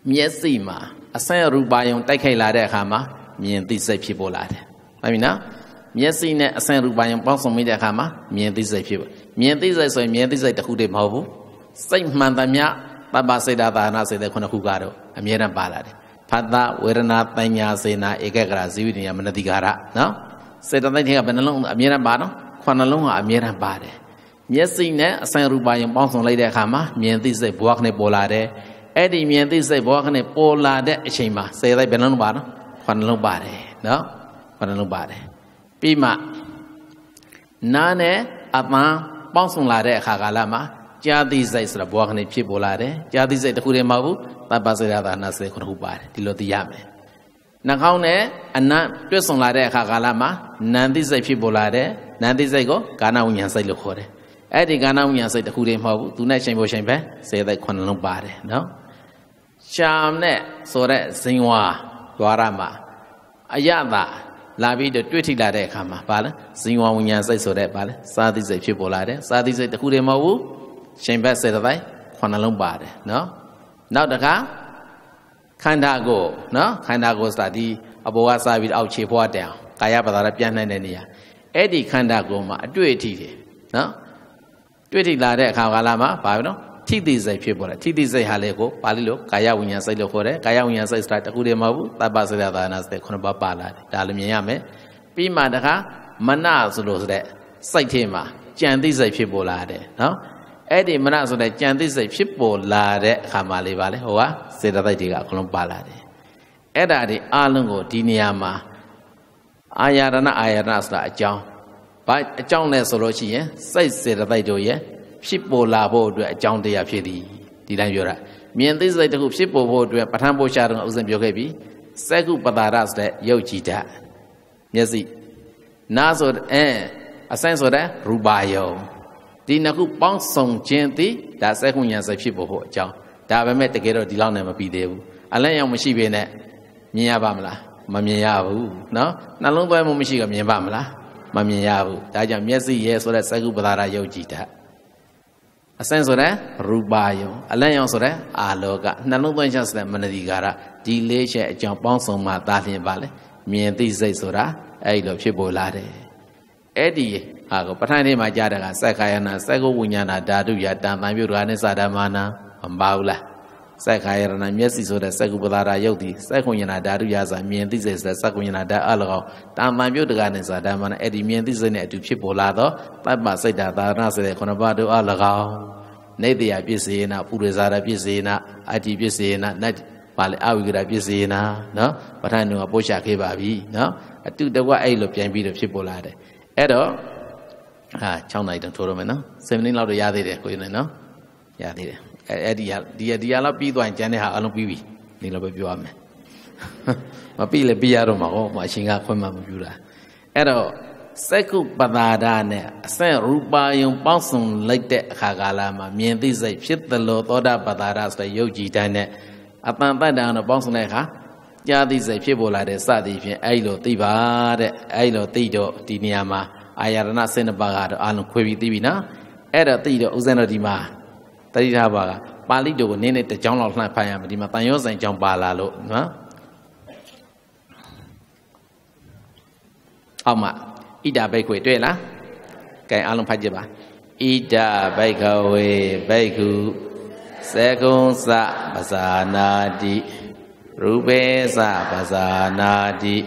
A: မျက်စိမှာအဆန့်ရူပါယုံတိုက်ခိုက်လာတဲ့အခါမှာမြင်သိစိတ်ဖြစ်ပေါ်လာတယ်။ဟုတ်ပြီနော်။မျက်စိနဲ့အဆန့်ရူပါယုံပေါင်းစုံမိတဲ့အခါမှာမြင်သိစိတ်ဖြစ်ပေါ်။မြင်သိစိတ်ဆိုရင်မြင်သိစိတ်တစ်ခုတည်းမဟုတ်ဘူး။စိတ်မှန်သမျှပပစိတ်သာနာစိတ်တဲ့ခုနှစ်ခုကတော့အမြဲတမ်းပါလာတယ်။ဖတ်တာဝေဒနာပညာစေနာဧကဂရဇီဝိနိယမနတိကာရနော်။စေတသိက်တွေကဘယ်နှလုံးအမြဲတမ်းပါနော်။ခုနှလုံးကအမြဲတမ်းပါတယ်။မျက်စိနဲ့အဆိုင်ရူပါယံပေါင်းစုံလိုက်တဲ့အခါမှာမြင်သိစိတ်ဘဝခနဲ့ပေါ်လာတယ်အဲ့ဒီမြင်သိစိတ်ဘဝခနဲ့ပေါ်လာတဲ့အချိန်မှာစေလိုက်ဘယ်နှလုံးပါတော့ခဏလုံးပါတယ်နော်ခဏလုံးပါတယ်ပြီးမှနားနဲ့အပန်းပေါင်းစုံလာတဲ့အခါကာလမှာကြာသိစိတ်ဆိုတာဘဝခနဲ့ဖြစ်ပေါ်လာတယ်ကြာသိစိတ်တစ်ခုတည်းမဟုတ်ဘူးတပ်ပါစေရသာနာစေခုတစ်ခုပါတယ်ဒီလိုသိရမယ်နှာခေါင်းနဲ့အနံ့တွဲဆုံလာတဲ့အခါကာလမှာနံသိစိတ်ဖြစ်ပေါ်လာတယ်နံသိစိတ်ကိုကာဏဝိညာဉ်စိတ်လို့ခေါ်တယ်အဲ့ဒီကာဏဝိညာဉ်စိတ်တစ်ခုတည်းမဟုတ်ဘူးသူနဲ့ချိန်ဖို့ချိန်ပဲစေတဲ့ခုနှလုံးပါတယ်နော်ရှမ်နဲ့ဆိုတဲ့ဇင်ဝါဒွါရမှာအယတာလာပြီးတော့တွေ့ထိလာတဲ့အခါမှာဘာလဲဇင်ဝဝိညာဉ်စိတ်ဆိုတဲ့ဘာလဲစာသိစိတ်ဖြစ်ပေါ်လာတယ်စာသိစိတ်တစ်ခုတည်းမဟုတ်ဘူးရှင်ဘက်စေတသိုက်ခုနှလုံးပါတယ်နော်နောက်တခါခန္ဓာကိုယ်နော်ခန္ဓာကိုယ်စသည်အပေါ်ကစပြီးအောက်ခြေဖွားတယ်အောင်ကာယပဒါရပြန်နိုင်တဲ့နေရာအဲ့ဒီခန္ဓာကိုယ်မှာအတွေ့အထိတွေနော်တွေ့ထိလာတဲ့အခါကာလမှာဘာပဲနော်ထိတိစိတ်ဖြစ်ပေါ်တယ်ထိတိစိတ်ဟာလေကိုပါဠိလိုကာယဝိညာဉ်စိတ်လို့ခေါ်တယ်ကာယဝိညာဉ်စိတ်ဆိုတာတခုတည်းမဟုတ်ဘူးသဗ္ဗစိတ္တသာနာစိတ်ခုနှစ်ပါးပါလာတယ်ဒါလည်းမြင်ရမယ်ပြီးမှတခါမနဆိုလို့ဆိုတဲ့စိတ်ထဲမှာကြံသိစိတ်ဖြစ်ပေါ်လာတယ်နော်အဲ့ဒီမနဆိုတဲ့ကြံသိစိတ်ဖြစ်ပေါ်လာတဲ့အခါမှာလေးပါလေဟိုဟာစေတသိက်တွေကအကုန်လုံးပါလာတယ်အဲ့ဒါဒီအလုံးကိုဒီနေရာမှာအာယာရဏအာယာရဏဆိုတာအကြောင်းဘာအကြောင်းလဲဆိုလို့ရှိရင်စိတ်စေတသိက်တို့ရဲ့ဖြစ်ပေါ်လာဖို့အတွက်အကြောင်းတရားဖြစ်သည်ဒီတိုင်းပြောတာမြင်သိစိတ်တစ်ခုဖြစ်ပေါ်ဖို့အတွက်ပဋ္ဌာန်းပို့ရှာတော့ဥစဉ်ပြောခဲ့ပြီစက္ခုပတာရဆိုတဲ့ရုပ်ကြည်ဓာတ်မျက်စိနားဆိုအဲအဆိုင်ဆိုတဲ့ရူပါယုံဒီနှစ်ခုပေါင်းစုံခြင်းသည်ဒါစက္ခုညာစိတ်ဖြစ်ပေါ်ဖို့အကြောင်းဒါပေမဲ့တကယ်တော့ဒီလောက်နဲ့မပြီးသေးဘူးအလန့်ရောက်မရှိပေနဲ့မြင်ရပါမလားမမြင်ရဘူးเนาะနှလုံးသွင်းမှုမရှိကမြင်ပါမလားမမြင်ရဘူးဒါကြောင့်မျက်စိရဲ့ဆိုတဲ့သကုပ္ပဒါရယုတ်ကြည်ဓာတ်အစင်ဆိုတဲ့ရူပါယုံအလန့်ယုံဆိုတဲ့အာလောကနှလုံးသွင်းချက်ဆိုတဲ့မနတိကာရဒီလေးချက်အကြောင်းပေါင်းစုံမှသာလျှင်ပါလေမြင်သိစိတ်ဆိုတာအဲ့လိုဖြစ်ပေါ်လာတယ်အဲ့ဒီဟာကိုပဋ္ဌာန်းထဲမှာကြားတာကစက္ခာယနာစက္ကုဝိညာဏဓာတုယတံတံပြုတ်ရာနိစ္စဓမ္မနာမပါဘူးလားစက္ခာယရဏမျက်စိဆိုတဲ့စက္ကုပလာရာယုတ်ဒီစက္ကုညနာဓာတုရာစာမြင်သိစေဆိုတဲ့စက္ကုညနာဓာအလကောင်တာမန်ပြုတ်တကနဲ့ဆိုတာဓမ္မနဲ့အဲ့ဒီမြင်သိစေနဲ့အတူဖြစ်ပေါ်လာသောတပ္ပစိတ်ဓာသာရဏဆိုတဲ့ခုနပါတို့အလကောင်နေတရာပြည့်စေနာပုရိဇာရပြည့်စေနာအတ္တိပြည့်စေနာနတ်ပါလေအဝိကရာပြည့်စေနာနော်ပဋ္ဌာန်းကပို့ချခဲ့ပါပြီနော်အတုတဝအဲ့လိုပြန်ပြီးတော့ဖြစ်ပေါ်လာတယ်အဲ့တော့ဟာ6နိုင်တောင်ထိုးရမယ်နော်7မိနစ်လောက်တော့ရသေးတယ်ကိုရနေနော်ရသေးတယ်အဲအဲ့ဒီဟာဒီဒီဟာလောက်ပြီးသွားရင်ကျန်တဲ့ဟာအလုံးပြီးပြီနေလို့ပဲပြောရမယ်မပြီးလည်းပြီးရတော့မှာဟောအရှင်ကခွင့်မှမပြုတာအဲ့တော့စက္ကုပတာဒနဲ့အစရူပါယုံပေါင်းစုံလိုက်တဲ့အခါကာလမှာမြင်သိစိတ်ဖြစ်သလိုသောတာပတာဒဆိုတဲ့ယုတ်ကြည်တိုင်းနဲ့အပံပတ္တံတော့ပေါင်းစုံတဲ့အခါကြားသိစိတ်ဖြစ်ပေါ်လာတဲ့စသည်ဖြင့်အဲ့လိုသိပါတဲ့အဲ့လိုသိတော့ဒီနေရာမှာအာရဏစိတ်နှစ်ပါးကတော့အလုံးခွဲပြီးသိပြီနော်အဲ့တော့သိတော့ဥစဉ်တော့ဒီမှာတတိထားပါကပါဠိတော်ကိုနင်းနဲ့တကြောင်းလောက်လှမ်းဖတ်ရမယ်ဒီမှာတန်ရောဆိုင်ကြောင်းပါလာလို့နော်အောက်မှာဣဒဘိက္ခွေတွေ့လားကဲအားလုံးဖတ်ကြပါဣဒဘိက္ခဝေဘိက္ခုစေကုံစပဇာနာတိရူပေစပဇာနာတိ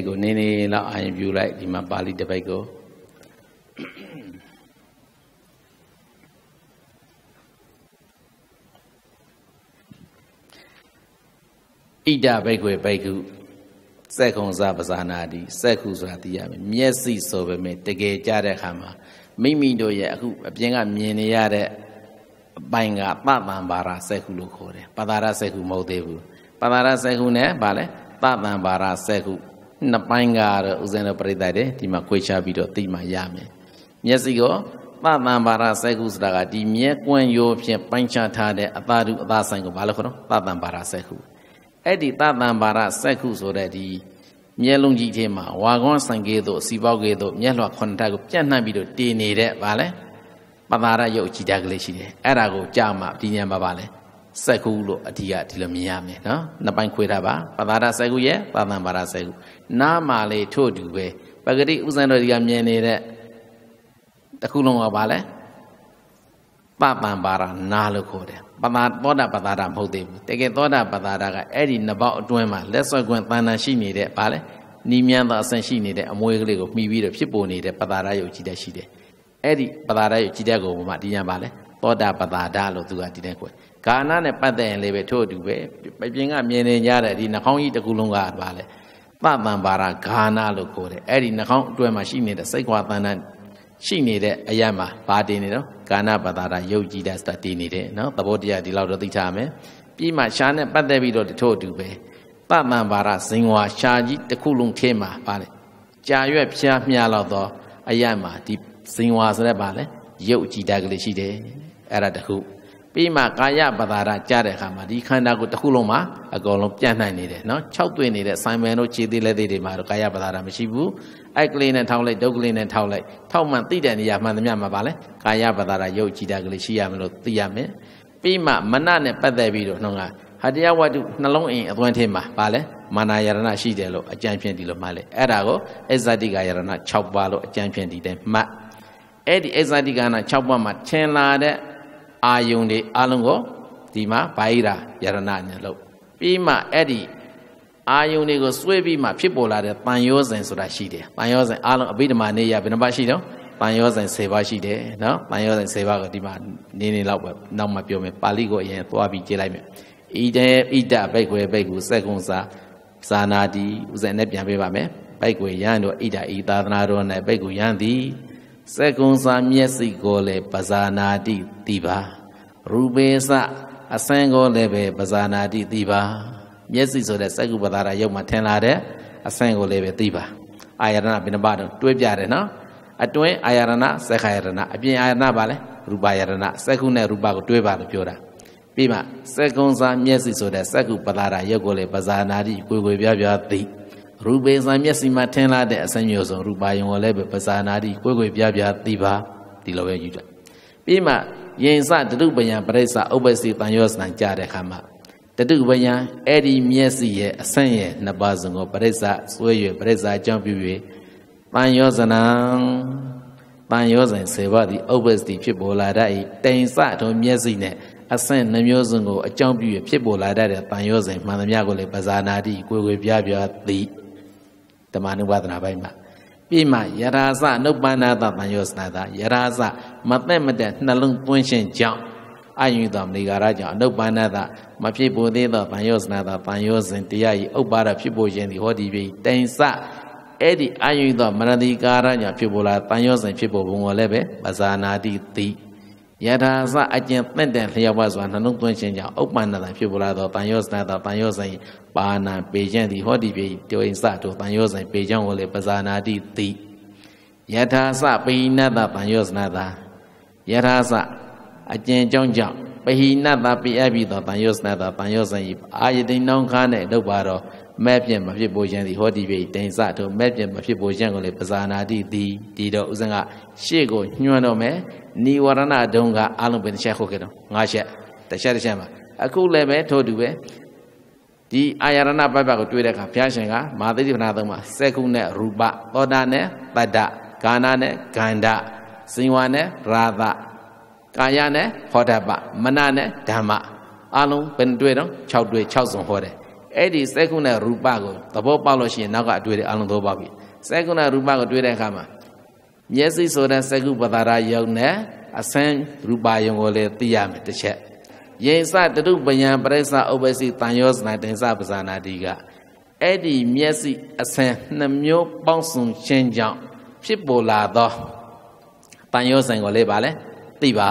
A: အဲ့ကိုနေနေလောက်အာရုံပြုလိုက်ဒီမှာပါဠိတစ်ပိုက်ကိုဣဒဘိက္ခွေဘိက္ခုစက်ခုံစာပဇာနာတိစက်ခုဆိုတာသိရမယ်မျက်စိဆိုပေမဲ့တကယ်ကြတဲ့အခါမှာမိမိတို့ရဲ့အခုအပြင်ကမြင်နေရတဲ့အပိုင်ကပတံပါရစက်ခုလို့ခေါ်တယ်ပတာရစက်ခုမဟုတ်သေးဘူးပတာရစက်ခုနဲ့ဗာလဲပတံပါရစက်ခုနှစ်ပိုင်းကတော့ဥစဉ်တော်ပြိတ္တတယ်ဒီမှာခွေချပြီးတော့သိမှရမယ်မျက်စိကိုပတံပါရစေကုဆိုတာကဒီမျက်ကွင်းရိုးဖြင့်ပိုင်းခြားထားတဲ့အသာဓုအသာဆိုင်ကိုဘာလို့ခေါ်တော့ပတံပါရစေကုအဲ့ဒီပတံပါရစေကုဆိုတဲ့ဒီမျက်လုံးကြီးထဲမှာဝါကွန်းဆိုင်ကဲသို့စီပေါက်ကဲသို့မျက်လွှာခုနှစ်ထပ်ကိုပြန့်နှံ့ပြီးတော့တည်နေတဲ့ဗာလဲပတာရရုပ်ကြည်တာကလေးရှိတယ်အဲ့ဒါကိုကြာမှဒီညံပါပါလဲစိုက်ခုလို့အဓိကဒီလိုမြင်ရမယ်နော်နှစ်ပိုင်းခွဲထားပါပသာရစိုက်ခုရဲ့ပသံပါရစိုက်ခုနားမာလေးထို့တူပဲပဂတိဥဇံတော်ဒီကမြင်နေတဲ့တခုလုံးကဘာလဲပပံပါရနာလို့ခေါ်တယ်ပမာသောတာပသာရမဟုတ်သေးဘူးတကယ်သောတာပသာရကအဲ့ဒီနှစ်ပေါက်အတွင်းမှာလက်ဆွဲခွင့်တဏ္ဍာရှိနေတဲ့ဘာလဲနီးမြန်းသောအဆင့်ရှိနေတဲ့အမွေကလေးကိုမှီပြီးတော့ဖြစ်ပေါ်နေတဲ့ပသာရယုတ်ကြီးတက်ရှိတယ်အဲ့ဒီပသာရယုတ်ကြီးတက်ကိုမှဒီညာဘာလဲသောတာပသာဒလို့သူကဒီတိုင်းခေါ်တယ်ကာဏနဲ့ပတ်သက်ရင်လည်းပဲထို့အတူပဲပြင်ကမြင်နေကြတဲ့ဒီနှာခေါင်းကြီးတစ်ခုလုံးကပါလေပတံပါရဂါနာလို့ခေါ်တယ်အဲ့ဒီနှာခေါင်းအတွဲမှာရှိနေတဲ့စိတ်ခွာတန်တန်ရှိနေတဲ့အရာမှာဗာတင်နေတော့ကာဏပတာရာယုတ်ကြည်တာစတင်နေတယ်နော်သဘောတရားဒီလောက်တော့သိထားမယ်ပြီးမှရှားနဲ့ပတ်သက်ပြီးတော့တထို့အတူပဲပတံပါရဇင်ဝါရှားကြီးတစ်ခုလုံးထဲမှာပါလေကြာရွက်ဖျားမြလောက်တော့အရာမှာဒီဇင်ဝါဆိုတဲ့ပါလေယုတ်ကြည်တာကလေးရှိတယ်အဲ့ဒါတခုပြီးမှကာယပဒါရကြားတဲ့အခါမှာဒီခန္ဓာကိုတစ်ခုလုံးမှာအကုန်လုံးပြန့်နိုင်နေတယ်နော်၆သွင်းနေတဲ့ဆိုင်မန်တို့ခြေသေးလက်သေးတွေမှာတော့ကာယပဒါရမရှိဘူးအိုက်ကလေးနဲ့ထောက်လိုက်ဒုက္ကလေးနဲ့ထောက်လိုက်ထောက်မှန်သိတဲ့နေရာမှန်သမျှမှာပါလဲကာယပဒါရရုပ်ကြည်တာကလေးရှိရမလို့သိရမယ်ပြီးမှမနနဲ့ပတ်သက်ပြီးတော့နှောင်းကဟတရားဝတ္ထုနှလုံးအိမ်အသွင်းထင်းမှာပါလဲမာနာယရဏရှိတယ်လို့အကျံဖြင့်ဒီလိုမှတ်လေအဲ့ဒါကိုအဇတိကယရဏ6ပါးလို့အကျံဖြင့်ဒီတိုင်းမှတ်အဲ့ဒီအဇတိကနာ6ပါးမှာထင်လာတဲ့အာယုန်တွေအလုံးကိုဒီမှာဗာဟိတာယရဏနဲ့လို့ပြီးမှအဲ့ဒီအာယုန်တွေကိုစွဲပြီးမှဖြစ်ပေါ်လာတဲ့တန်ရောစဉ်ဆိုတာရှိတယ်။တန်ရောစဉ်အလုံးအဘိဓမ္မာနေရဘယ်နှပါရှိတော့တန်ရောစဉ်10ပါးရှိတယ်နော်။တန်ရောစဉ်10ပါးကိုဒီမှာနေနေလောက်ပဲနောက်မှပြောမယ်။ပါဠိကိုအရင်သွားပြီးကြည့်လိုက်မယ်။ဣတေဣတဘိတ်ခွေဘိတ်ကူစက်ကုံစာဇာနာတိဥစဉ်နဲ့ပြန်ပေးပါမယ်။ဘိတ်ခွေရန်တို့ဣတဤသာသနာတော်နဲ့ဘိတ်ကူရန်သည်စက်ကုံစာမျက်စိကိုလည်းပဇာနာတိတိပါရူပေစအစံကိုလည်းပဲပဇာနာတိတိပါမျက်စိဆိုတဲ့စကုပ္ပတာရုပ်မှာထင်လာတဲ့အစံကိုလည်းပဲသိပါ အာယရဏဘိနပါတော့တွဲပြတယ်နော်အတွင်းအာယရဏစက္ခာယရဏအပြင်အာယရဏပါလဲရူပယရဏစက္ခုနဲ့ရူပကိုတွဲပါလို့ပြောတာပြီးမှစက္ကုံစာမျက်စိဆိုတဲ့စက္ခုပတာရုပ်ကိုလည်းပဇာနာတိကိုယ်ကိုယ်ပြပြသိရူပေဇံမျက်စိမှာထင်လာတဲ့အစမျိုးဆုံးရူပါယုံကိုလည်းပဲပဇာနာတိကိုယ်ကိုယ်ပြပြသိပါဒီလိုပဲယူတယ်ပြီးမှယင်စတတုပယံပရိစ္ဆဥပ္ပစီတန်ရောစံကြတဲ့အခါမှာတတုပယံအဲ့ဒီမျက်စိရဲ့အဆန့်ရဲ့နှစ်ပါးစုံကိုပရိစ္ဆဆွဲ၍ပရိစ္ဆအကြောင်းပြု၍တန်ရောစနံတန်ရောစံစေပါသည်ဥပ္ပစီဖြစ်ပေါ်လာတတ်၏တိန်စထုံမျက်စိနဲ့အဆင့်နှမျိုးစုံကိုအကြောင်းပြု၍ဖြစ်ပေါ်လာတတ်တဲ့တန်ရောစံမှန်သမျှကိုလည်းပဇာနာတိကိုယ်ကိုယ်ပြပြသိဓမ္မနုဝဒနာပိုင်းမှာ ပြီးမှယရာဇအနုပ္ပန္နသဗံယောစနာသယရာဇမသက်မတဲ့နှလုံးသွင်းခြင်းကြောင့်အယုသောမဏိကာရကြောင့်အနုပ္ပန္နသမဖြစ်ပေါ်သေးသောဗံယောစနာသဗံယောစဉ်တရားဤဥပ္ပါဒဖြစ်ပေါ်ခြင်းသည်ဟောဒီပြီတိန်စအဲ့ဒီအယုသောမရတိကာရကြောင့်ဖြစ်ပေါ်လာဗံယောစဉ်ဖြစ်ပေါ်ပုံကလည်းပဲပဇာနာတိတိယထာစအကျင့်တင့်တယ်လျောက်ပါစွာနှလုံးသွင်းခြင်းကြောင့်ဥပ္ပန္နတံဖြစ်ပေါ်လာသောတန်ယောစနာတတန်ယောဆိုင်ပါဏံပေခြင်းသည်ဟောတိပေတောအိစတောတန်ယောဆိုင်ပေခြင်းကိုလေပဇာနာတိတိယထာစပိနတတန်ယောစနာတယထာစအကျင့်ကြောင့်ကြောင့်ပဟိနတပိအပ်ပြီးသောတန်ယောစနာတတန်ယောဆိုင်အာယတိန်နောင်ခါနဲ့လုပ်ပါတော့မဲ့ပြင်မဖြစ်ပေါ်ခြင်းသည်ဟောဒီပေတိန်စထုမဲ့ပြင်မဖြစ်ပေါ်ခြင်းကိုလေပဇာနာတိသည်ဒီတော့ဥစဉ်ကရှေ့ကိုညွှန်းတော့မယ်နိဝရဏဒုံကအလုံးပင်တစ်ချက်ဟုတ်ခဲ့တော့ငါးချက်တစ်ချက်တစ်ချက်မှာအခုလည်းပဲထို့တူပဲဒီအာရဏပပ္ပကိုတွေ့တဲ့အခါဘုရားရှင်ကမာသတိပနာသုံးမှာစေကုနဲ့ရူပသောတာနဲ့တတ္တဂာနာနဲ့ဂန္ဓဇိဝါနဲ့ရာသကာယနဲ့ဟောတပမနနဲ့ဓမ္မအလုံးပင်တွေ့တော့6တွေ့6စုံဟောတယ်အဲ့ဒီစက္ကုဏရူပကိုသဘောပေါက်လို့ရှိရင်နောက်ကအတွေ့အကြုံအလုံးသဘောပေါက်ပြီစက္ကုဏရူပကိုတွေ့တဲ့အခါမှာမျက်စိဆိုတဲ့စက္ကုပတာရယုံနဲ့အစမ်းရူပယုံကိုလည်းသိရမယ်တစ်ချက်ယေစတတုပယံပရိစ္ဆဥပ္ပစီတန်ယောစနာတင်္စပဇာနာတိကအဲ့ဒီမျက်စိအစမ်းနှမျိုးပေါင်းစုံခြင်းကြောင့်ဖြစ်ပေါ်လာသောတန်ယောဆိုင်ကိုလည်းပါလဲသိပါ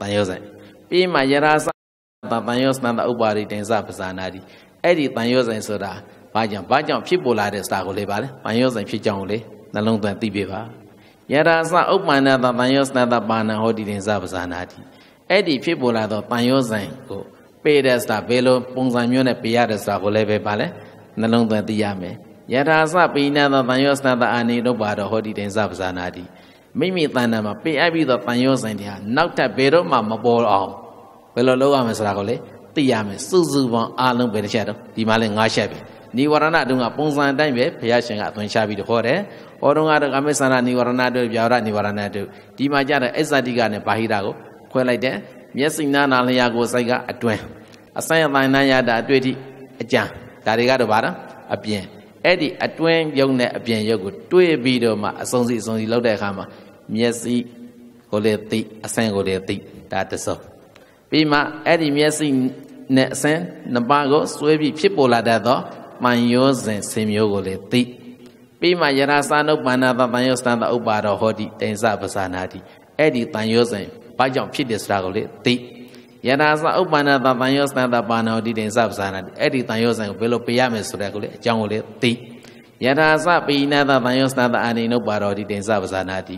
A: တန်ယောဆိုင်ပြီးမှယရာတန်ယောသန္တာဥပါရိတင်္စပဇာနာတိအဲ့ဒီတန်ယောဆိုင်ဆိုတာဘာကြောင့်ဘာကြောင့်ဖြစ်ပေါ်လာတဲ့စာကိုလေပါလဲတန်ယောဆိုင်ဖြစ်ကြောင်းကိုလေနှလုံးသွင်းသိပြပါယရာစဥပ္ပန္နတတန်ယောသန္တာပါဏဟောတိတင်္စပဇာနာတိအဲ့ဒီဖြစ်ပေါ်လာသောတန်ယောဆိုင်ကိုပေးတဲ့စာဘယ်လိုပုံစံမျိုးနဲ့ပေးရတဲ့စာကိုလည်းပဲပါလဲနှလုံးသွင်းသိရမယ်ယထာစပိဏသောတန်ယောသန္တာအာနိရုပ္ပါတော်ဟောတိတင်္စပဇာနာတိမိမိတဏ္ဍာမှာပေးအပ်ပြီးသောတန်ယောဆိုင်တွေဟာနောက်ထပ်ဘယ်တော့မှမပေါ်အောင်ဘယ်လိုလုပ်ရမလဲဆိုတာကိုလေသိရမယ်စုစုပေါင်းအားလုံးပဲတစ်ချက်တော့ဒီမှာလဲ၅ချက်ပဲနိဝရဏတုံးကပုံစံအတိုင်းပဲဘုရားရှင်ကအသွင်ချပြီးတော့ဟောတယ်။ဟောတုံးကတော့ကာမိသန္တာနိဝရဏတုပြာရနိဝရဏတုဒီမှာကြတဲ့အစ္စတိကနဲ့ဘာဟိတာကိုခွဲလိုက်တယ်။မျက်စိနာနာလျာကိုစိုက်ကအတွင်အဆိုင်အတိုင်းနာရတာအတွေ့အထိအကြံဒါတွေကတော့ဘာလဲအပြင်အဲ့ဒီအတွင်ယုံနဲ့အပြင်ယုံကိုတွေ့ပြီးတော့မှအစုံစီအစုံစီလောက်တဲ့အခါမှာမျက်စိကိုလည်းသိအဆိုင်ကိုလည်းသိဒါတစုံပြီးမှအဲ့ဒီမျက်စိနဲ့အစဉ်နှစ်ပါးကိုစွဲပြီးဖြစ်ပေါ်လာတတ်သောမှန်ရောစဉ်ဆင်မျိုးကိုလည်းသိပြီးမှယရာစာနုပန္နသတန်ယောစတန်သဥပါတော်ဟောတိတိန်စပဇာနာတိအဲ့ဒီတန်ရောစဉ်ဘာကြောင့်ဖြစ်တယ်ဆိုတာကိုလည်းသိယနာစာဥပ္ပန္နတတန်ယောစတတပါဏောတိတိန်စပ္ပဇာနာတိအဲ့ဒီတန်ယောစံကိုဘယ်လိုပေးရမလဲဆိုတဲ့ကိုလေအကြောင်းကိုလေသိယနာစာပိနတတန်ယောစတတအာနိနုပါတော်တိတိန်စပ္ပဇာနာတိ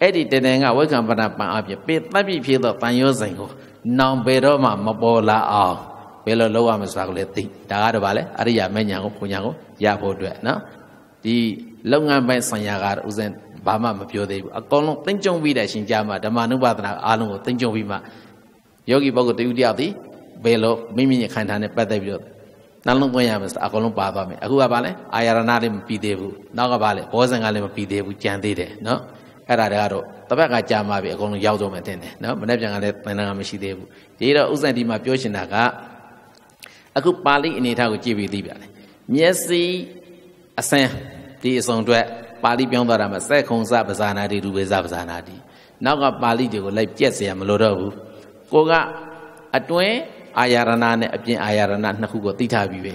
A: အဲ့ဒီတဏ္ဍာကဝိကံပဏပံအပြင်ပေတပ်ပြည့်ဖြစ်သောတန်ယောစံကိုနောင်ပေတော့မှမပေါ်လာအောင်ဘယ်လိုလုပ်ရမလဲဆိုတာကိုလည်းသိဒါကတော့ဗာလဲအရိယာမညာကိုဘုံညာကိုရဖို့အတွက်နော်ဒီလုပ်ငန်းပိုင်းဆံရကတော့ဥစဉ်ဘာမှမပြောသေးဘူးအကောင်လုံးသိမ့်ကြုံပြီးတဲ့ရှင်ကြမှာဓမ္မနုပါဒနာအားလုံးကိုသိမ့်ကြုံပြီးမှယောဂီပုဂ္ဂိုလ်တယူတယောက်ဒီဘယ်လိုမိမိရဲ့ခန္ဓာနဲ့ပတ်သက်ပြီးတော့နှလုံးသွင်းရမယ်ဆိုတာအကောင်လုံးပါသွားမယ်အခုကဗာလဲအာရဏလေးမပြီးသေးဘူးနောက်ကဗာလဲဘောဇင်ကလည်းမပြီးသေးဘူးကြံသေးတယ်နော်အဲ့ဒါတွေကတော့တပတ်ကကြာမှပြီအကုန်လုံးရောက်ဆုံးမယ်တင်တယ်နော်မနေ့ပြန်ကလည်းသင်္ဍာမရှိသေးဘူးဒီတော့ဥစ္စာဒီမှာပြောရှင်တာကအခုပါဠိအနေထားကိုကြည့်ပြီးသိပါတယ်မျက်စိအစင်းဒီအစုံအတွက်ပါဠိပြောင်းသွားတာမှာစက်ခုံစပဇာနာတိဒုဝေစပဇာနာတိနောက်ကပါဠိတွေကိုလိုက်ပြက်เสียမလို့တော့ဘူးကိုကအတွင်းအာရဏနဲ့အပြင်အာရဏနှစ်ခုကိုသိထားပြီးပဲ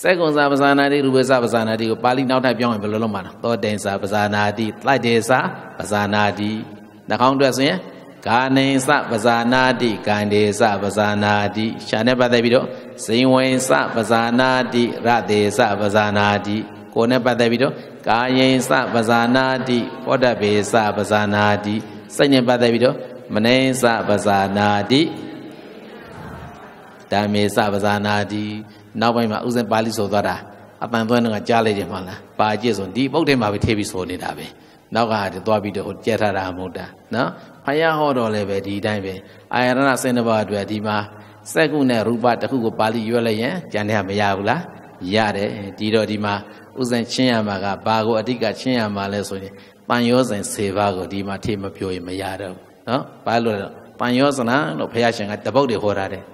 A: စက္ကုံစာပဇာနာတိရူပစာပဇာနာတိကိုပါဠိနောက်ထပ်ပြောင်းရင်ဘယ်လိုလုပ်မှာလဲသောတေစာပဇာနာတိတိုက်တေစာပဇာနာတိနှာခေါင်းအတွက်ဆိုရင်ကာနေစပဇာနာတိကန္ဒေစပဇာနာတိရှာနဲ့ပတ်သက်ပြီးတော့ဇိဝိစပဇာနာတိရတေစပဇာနာတိကိုယ်နဲ့ပတ်သက်ပြီးတော့ကာယိစပဇာနာတိပောဓဘေစပဇာနာတိစိတ်နဲ့ပတ်သက်ပြီးတော့မနေစပဇာနာတိဓမ္မေစပဇာနာတိနောက်ပိုင်းမှာဥစဉ်ပါဠိဆိုသွားတာအပန်သွဲကကြားလိုက်တယ်မှလားပါအကျင့်ဆိုဒီပုတ်ထဲမှာပဲထည့်ပြီးဆိုနေတာပဲနောက်ကဟာတည်းသွားပြီးတော့ကြက်ထားတာမဟုတ်တာနော်ဖယားဟောတော်လည်းပဲဒီတိုင်းပဲအာရဏစင်တပါအတွက်ဒီမှာစက္ကုနဲ့ရူပတစ်ခုကိုပါဠိရွက်လိုက်ရင်ကျန်တဲ့မရဘူးလားရတယ်ဒီတော့ဒီမှာဥစဉ်ချင်းရမှာကဘာကိုအတိကချင်းရမှာလဲဆိုရင်ပန်ရောစဉ်စေပါကိုဒီမှာထေမပြောရင်မရတော့ဘူးနော်ဘာလို့လဲပန်ရောစနာလို့ဘုရားရှင်ကတပုတ်တွေဟောထားတယ်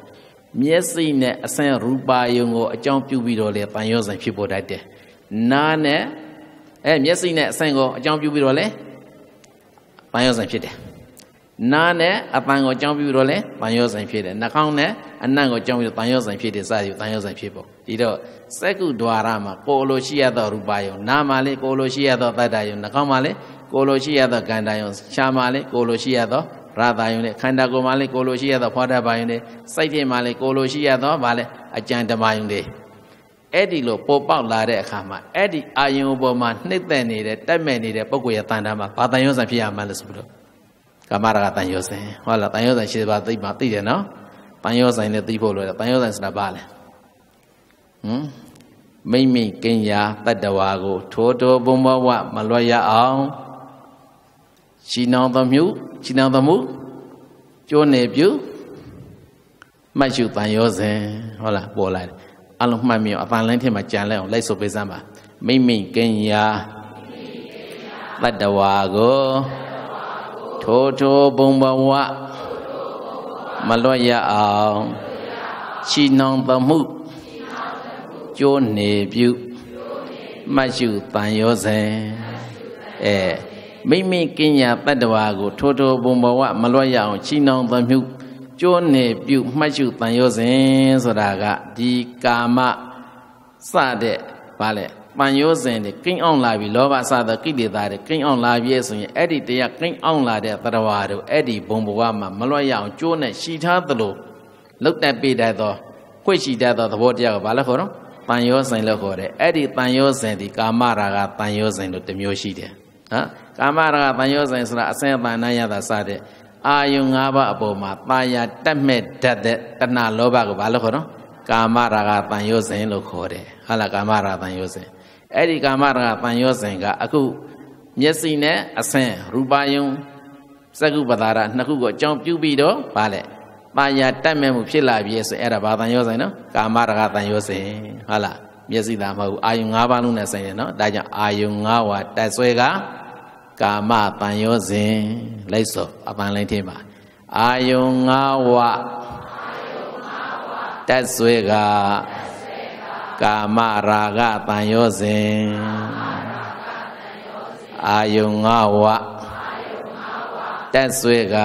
A: မျက်စိနဲ့အဆင့်ရူပါယုံကို အကြောင်းပြုပြီးတော့လေတန်ရောစံဖြစ်ပေါ်တတ်တယ်။နားနဲ့အဲမျက်စိနဲ့အဆင့်ကိုအကြောင်းပြုပြီးတော့လေတန်ရောစံဖြစ်တယ်။နားနဲ့အပံကိုအကြောင်းပြုပြီးတော့လေတန်ရောစံဖြစ်တယ်။နှာခေါင်းနဲ့အနံ့ကိုအကြောင်းပြုတန်ရောစံဖြစ်တယ်စသည်တန်ရောစံဖြစ်ပေါ့။ဒီတော့စက္ကုဒွါရမှာကိုလိုရှိရသောရူပါယုံနားမှာလေကိုလိုရှိရသောတတ္တယုံနှာခေါင်းမှာလေကိုလိုရှိရသောကန္တယုံရှားမှာလေကိုလိုရှိရသောရတာယုံနဲ့ခန္ဓာကိုယ်မှာလည်းကိုလိုရှိရသောဖွာတဘာယုံနဲ့စိတ်ထဲမှာလည်းကိုလိုရှိရသောဘာလဲအကြံဓမ္မယုံတွေအဲ့ဒီလိုပေါ်ပေါက်လာတဲ့အခါမှာအဲ့ဒီအာယုံပေါ်မှာနှိမ့်သက်နေတဲ့တက်မဲ့နေတဲ့ပုဂ္ဂိုလ်ရဲ့တန်တာမှာဘာတန်ရုံးဆန်ဖြစ်ရမှန်းလဲဆိုပြီးတော့ကမ္မရာကတန်ရုံးဆန်ဟုတ်လားတန်ရုံးဆန်ရှိပါသိပါသိတယ်နော်တန်ရုံးဆန်နဲ့သိဖို့လိုတယ်တန်ရုံးဆန်ဆိုတာဘာလဲဟမ်မိမ့်မိတ်ကင်ရာတတ္တဝါကိုထိုးထိုးဘုံဘဝမလွတ်ရအောင်ရှိနောင်သမှုရှိနောင်သမှုကျိုးနေပြုမှတ်ယူတန်ရောစဉ်ဟုတ်လားပေါ်လာတယ်အလုံးမှတ်မြောက်အပန်လိုင်းထဲမှာကြံလိုက်အောင်လိုက်ဆိုပေးစမ်းပါမိမိကင်ယာတတဝါကိုထိုးထိုးဘုံဘဝမလွတ်ရအောင်ချီနောင်သမှုကျိုးနေပြုမှတ်ယူတန်ရောစဉ်အဲမိမိကင်ညာတတ္တဝါကိုထိုထိုဘုံဘဝမလွတ်ရအောင်ချီနှောင်သမြှုပ်ကျိုးနေပြုမှတ်ရှုတန်ရောစဉ်ဆိုတာကဒီကာမစတဲ့ဘာလဲပန်ရောစဉ်တွေကိန်းအောင်လာပြီလောဘစတဲ့ကိလေသာတွေကိန်းအောင်လာပြီဆိုရင်အဲ့ဒီတရားကိန်းအောင်လာတဲ့သတ္တဝါတို့အဲ့ဒီဘုံဘဝမှာမလွတ်ရအောင်ကျိုးနဲ့ရှိထားသလိုလုတ်တက်ပေးတတ်သောခွင့်ရှိတတ်သောသဘောတရားကိုဘာလဲခေါ်တော့ပန်ရောစဉ်လို့ခေါ်တယ်အဲ့ဒီပန်ရောစဉ်ဒီကာမရာဂပန်ရောစဉ်လို့တစ်မျိုးရှိတယ်နော်ကာမရာဂတန်ရောဆိုင်ဆိုတာအစင်အပန်နာရတာစတဲ့အာယုံ၅ပါးအပေါ်မှာတာယာတက်မဲ့တတ်တဲ့တဏှာလောဘကိုဘာလို့ခေါ်တော့ကာမရာဂတန်ရောစဉ်လို့ခေါ်တယ်ဟုတ်လားကာမရာဂတန်ရောစဉ်အဲ့ဒီကာမရာဂတန်ရောစဉ်ကအခုမျက်စိနဲ့အစင်ရူပယုံစကုပဒါရနှစ်ခုကိုအကြောင်းပြုပြီးတော့ဗာလဲပါရတက်မဲ့မှုဖြစ်လာပြီဆိုအဲ့ဒါဘာတန်ရောဆိုင်နော်ကာမရာဂတန်ရောဆိုင်ဟုတ်လားမျက်စိသာမဟုတ်အာယုံ၅ပါးလုံးနဲ့ဆိုင်တယ်နော်ဒါကြောင့်အာယုံ၅ဝါတက်ဆွဲကကာမတန်ရောစဉ်လိုက်စောအပန်းလိုင်းထဲမှာအာယုံ၅ဝတက်ဆွေကကာမရာဂတန်ရောစဉ်အာယုံ၅ဝတက်ဆွေက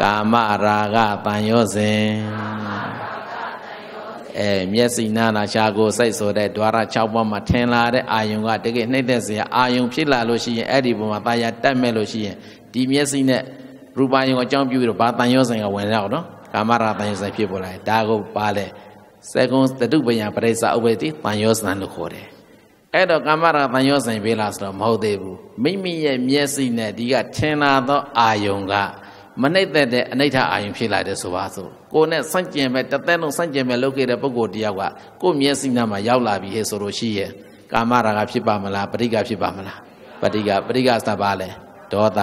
A: ကာမရာဂတန်ရောစဉ်အဲမျက်စိနာနာရှာကိုစိတ်ဆိုတဲ့ द्वार 6ပေါ်မှာထင်လာတဲ့အာယုံကတကယ်နှိမ့်သက်စရာအာယုံဖြစ်လာလို့ရှိရင်အဲ့ဒီပုံမှာตาရတတ်မဲ့လို့ရှိရင်ဒီမျက်စိနဲ့ရူပယုံအကြောင်းပြုပြီးတော့ဘာတန်ရောဆိုင်ကဝင်တော့နော်ကာမရာတန်ရောဆိုင်ဖြစ်ပေါ်လာတယ်ဒါကိုပါလေစကုံတတုပယံပရိစ္ဆဥပတိတန်ရောဆန်လို့ခေါ်တယ်အဲ့တော့ကာမရာတန်ရောဆိုင်ပေးလားဆိုတော့မဟုတ်သေးဘူးမိမိရဲ့မျက်စိနဲ့ဒီကထင်လာသောအာယုံကမနှိမ့်သက်တဲ့အနိဋ္ဌအာယုံဖြစ်လာတယ်ဆိုပါဆိုကိုနဲ့ဆန့်ကျင်ပဲတသက်လုံးဆန့်ကျင်ပဲလုပ်ခဲ့တဲ့ပုဂ္ဂိုလ်တယောက်ကကိုမျက်စိနားမှာရောက်လာပြီဟဲ့ဆိုလို့ရှိရဲ့ကာမရာဂဖြစ်ပါမလားပဋိကဖြစ်ပါမလားပဋိကပဋိကသဘာလဲဒေါသ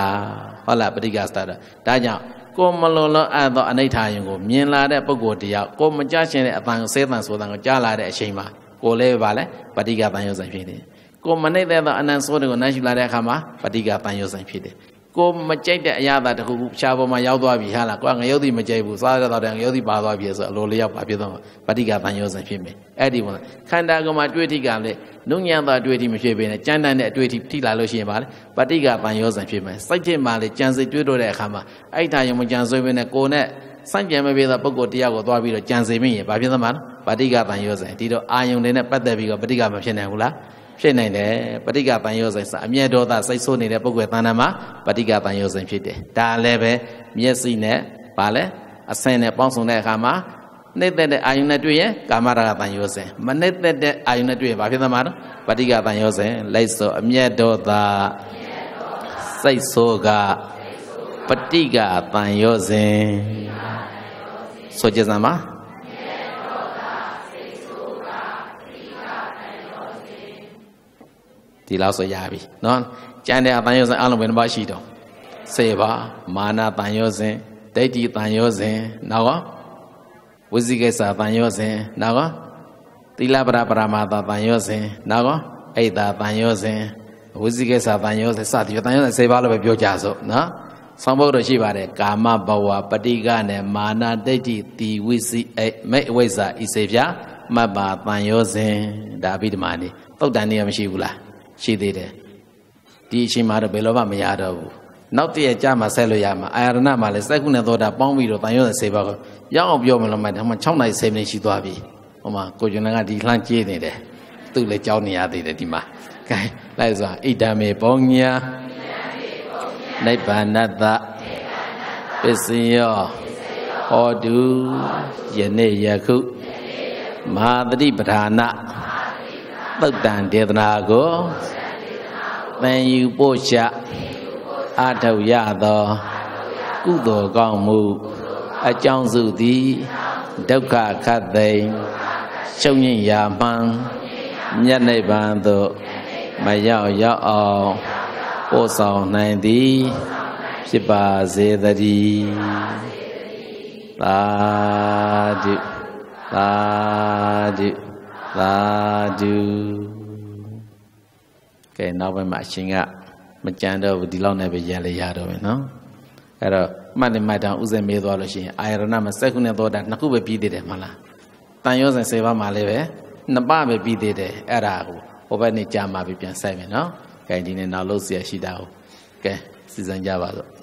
A: ဟုတ်လားပဋိကသတာဒါကြောင့်ကိုမလွန်လွန်အပ်သောအနိဋ္ဌာယုံကိုမြင်လာတဲ့ပုဂ္ဂိုလ်တယောက်ကိုမကြားရှင်တဲ့အတန်ဆဲတန်ဆိုတန်ကိုကြားလာတဲ့အချိန်မှာကိုလည်းပါလဲပဋိကတန်ယုံဆိုင်ဖြစ်တယ်ကိုမနှိမ့်တဲ့သောအနန္တဆိုးတွေကိုနှိုင်းယူလာတဲ့အခါမှာပဋိကတန်ယုံဆိုင်ဖြစ်တယ်ကိုမကြိုက်တဲ့အရာသာတခုခုဖြာပေါ်မှာရောက်သွားပြီဟာလားကိုကငရုတ်တိမကြိုက်ဘူးစားရတော့တယ်ငရုတ်တိပါသွားပြီဆိုအလိုလျောက်ပါပြတော့ပဋိက္ခသံယောဇဉ်ဖြစ်မယ်အဲ့ဒီပုံစံခန္ဓာကမှာတွေ့ထိကလည်းနုညံသာတွေ့ထိမဖြစ်ဘဲနဲ့ကြမ်းတမ်းတဲ့တွေ့ထိထိလာလို့ရှိရင်ပါလေပဋိက္ခသံယောဇဉ်ဖြစ်မယ်စိတ်ထဲမှာလည်းကြံစိတ်တွေ့တော့တဲ့အခါမှာအဲ့ဒါရင်မကြံစွဲဘဲနဲ့ကိုနဲ့စန့်ကြံမပြေသောပုဂ္ဂိုလ်တရားကိုသွားပြီးတော့ကြံစိမိရင်ဘာဖြစ်သမှာလဲပဋိက္ခသံယောဇဉ်ဒီတော့အာယုန်တွေနဲ့ပတ်သက်ပြီးတော့ပဋိက္ခမဖြစ်နိုင်ဘူးလားဖြစ်နိုင်တယ်ပဋိကပံယောဇဉ်အမြဲဒေါသစိတ်ဆိုးနေတဲ့ပုဂ္ဂိုလ်သဏ္ဍာန်မှာပဋိကပံယောဇဉ်ဖြစ်တယ်ဒါလည်းပဲမျက်စိနဲ့ဗာလဲအဆင်းနဲ့ပေါင်းစုံတဲ့အခါမှာနှိမ့်သက်တဲ့အာယုန်နဲ့တွေ့ရင်ကာမရာဂပံယောဇဉ်မနှိမ့်သက်တဲ့အာယုန်နဲ့တွေ့ရင်ဘာဖြစ်သမှာတော့ပဋိကပံယောဇဉ်လိုက်စောအမြဲဒေါသစိတ်ဆိုးကပဋိကပံယောဇဉ်ဆိုကြစမ်းပါဒီလောက်ဆိုရပြီနော်ကြံတဲ့အတန်ရောစဉ်အလုံးဘယ်နှပါရှိတော့စေပါမာနတန်ရောစဉ်ဒိဋ္ဌိတန်ရောစဉ်နောက်ကဝိသိကိစ္စတန်ရောစဉ်နောက်ကသီလပရပရမတာတန်ရောစဉ်နောက်ကအိတ်တာတန်ရောစဉ်ဝိသိကိစ္စတန်ရောစဉ်စသည်တန်ရောစဉ်စေပါလို့ပဲပြောကြစို့နော်ဆောင်ဘုတ်တော့ရှိပါတယ်ကာမဘဝပฏิကနဲ့မာနဒိဋ္ဌိတိဝိစီအိမိတ်အဝိဇ္ဇာဤစေပြမတ်ပါတန်ရောစဉ်ဒါအဘိဓမ္မာနေတုတ်တန်နေရမရှိဘူးလားရှိသေးတယ်ဒီအချိန်မှာတော့ဘယ်လိုမှမရတော့ဘူးနောက်တည့်ရကြမှာဆက်လို့ရမှာအာရဏမှာလည်းစက်ခုနဲ့သောတာပေါင်းပြီးတော့တန်ရုံးစေပါကောရောက်အောင်ပြောမလို့မှဒါမှ6နိုင်7နိုင်ရှိသွားပြီဟိုမှာကိုကျွန်တော်ကဒီလှမ်းကျေးနေတယ်သူ့လည်းကြောင်းနေရသေးတယ်ဒီမှာကဲလိုက်စွာဣဒံမေဘောညာနိဗ္ဗာနတ္တပစ္စယောဟောတုယနေ့ယခုမဟာတိပဌာနာသုတ်တန်ဒေသနာကိုသင်ယူပို့ချအထောက်ရသောကုသိုလ်ကောင်းမှုအကြောင်းစုသည်ဒုက္ခခတ်သိမ်ရှုံညင်ရာမှန်မြတ်နိဗ္ဗာန်သို့မရောက်ရောက်အောင်ပို့ဆောင်နိုင်သည်ဖြစ်ပါစေတည်းသာဓုသာဓုသာဓုကဲနောက်ပိုင်းမှာအရှင်ကမကြံတော့ဘူးဒီလောက်နဲ့ပဲရလေရတော့မယ်နော်အဲ့တော့မှတ်နေမှတ်တောင်ဥစဉ်မေးသွားလို့ရှိရင်အာယရဏမှာစက်ခုနဲ့သောတာနှစ်ခုပဲပြီးသေးတယ်မဟုတ်လားတန်ရောစဉ်၁၀ပါးမှလည်းပဲနှစ်ပါးပဲပြီးသေးတယ်အဲ့ဒါကိုဟိုဘက်နေကြာမှပြီးပြန်ဆိုင်မယ်နော်ကဲဒီနေ့နောက်လို့ဆရာရှိတာကိုကဲစီစဉ်ကြပါစို့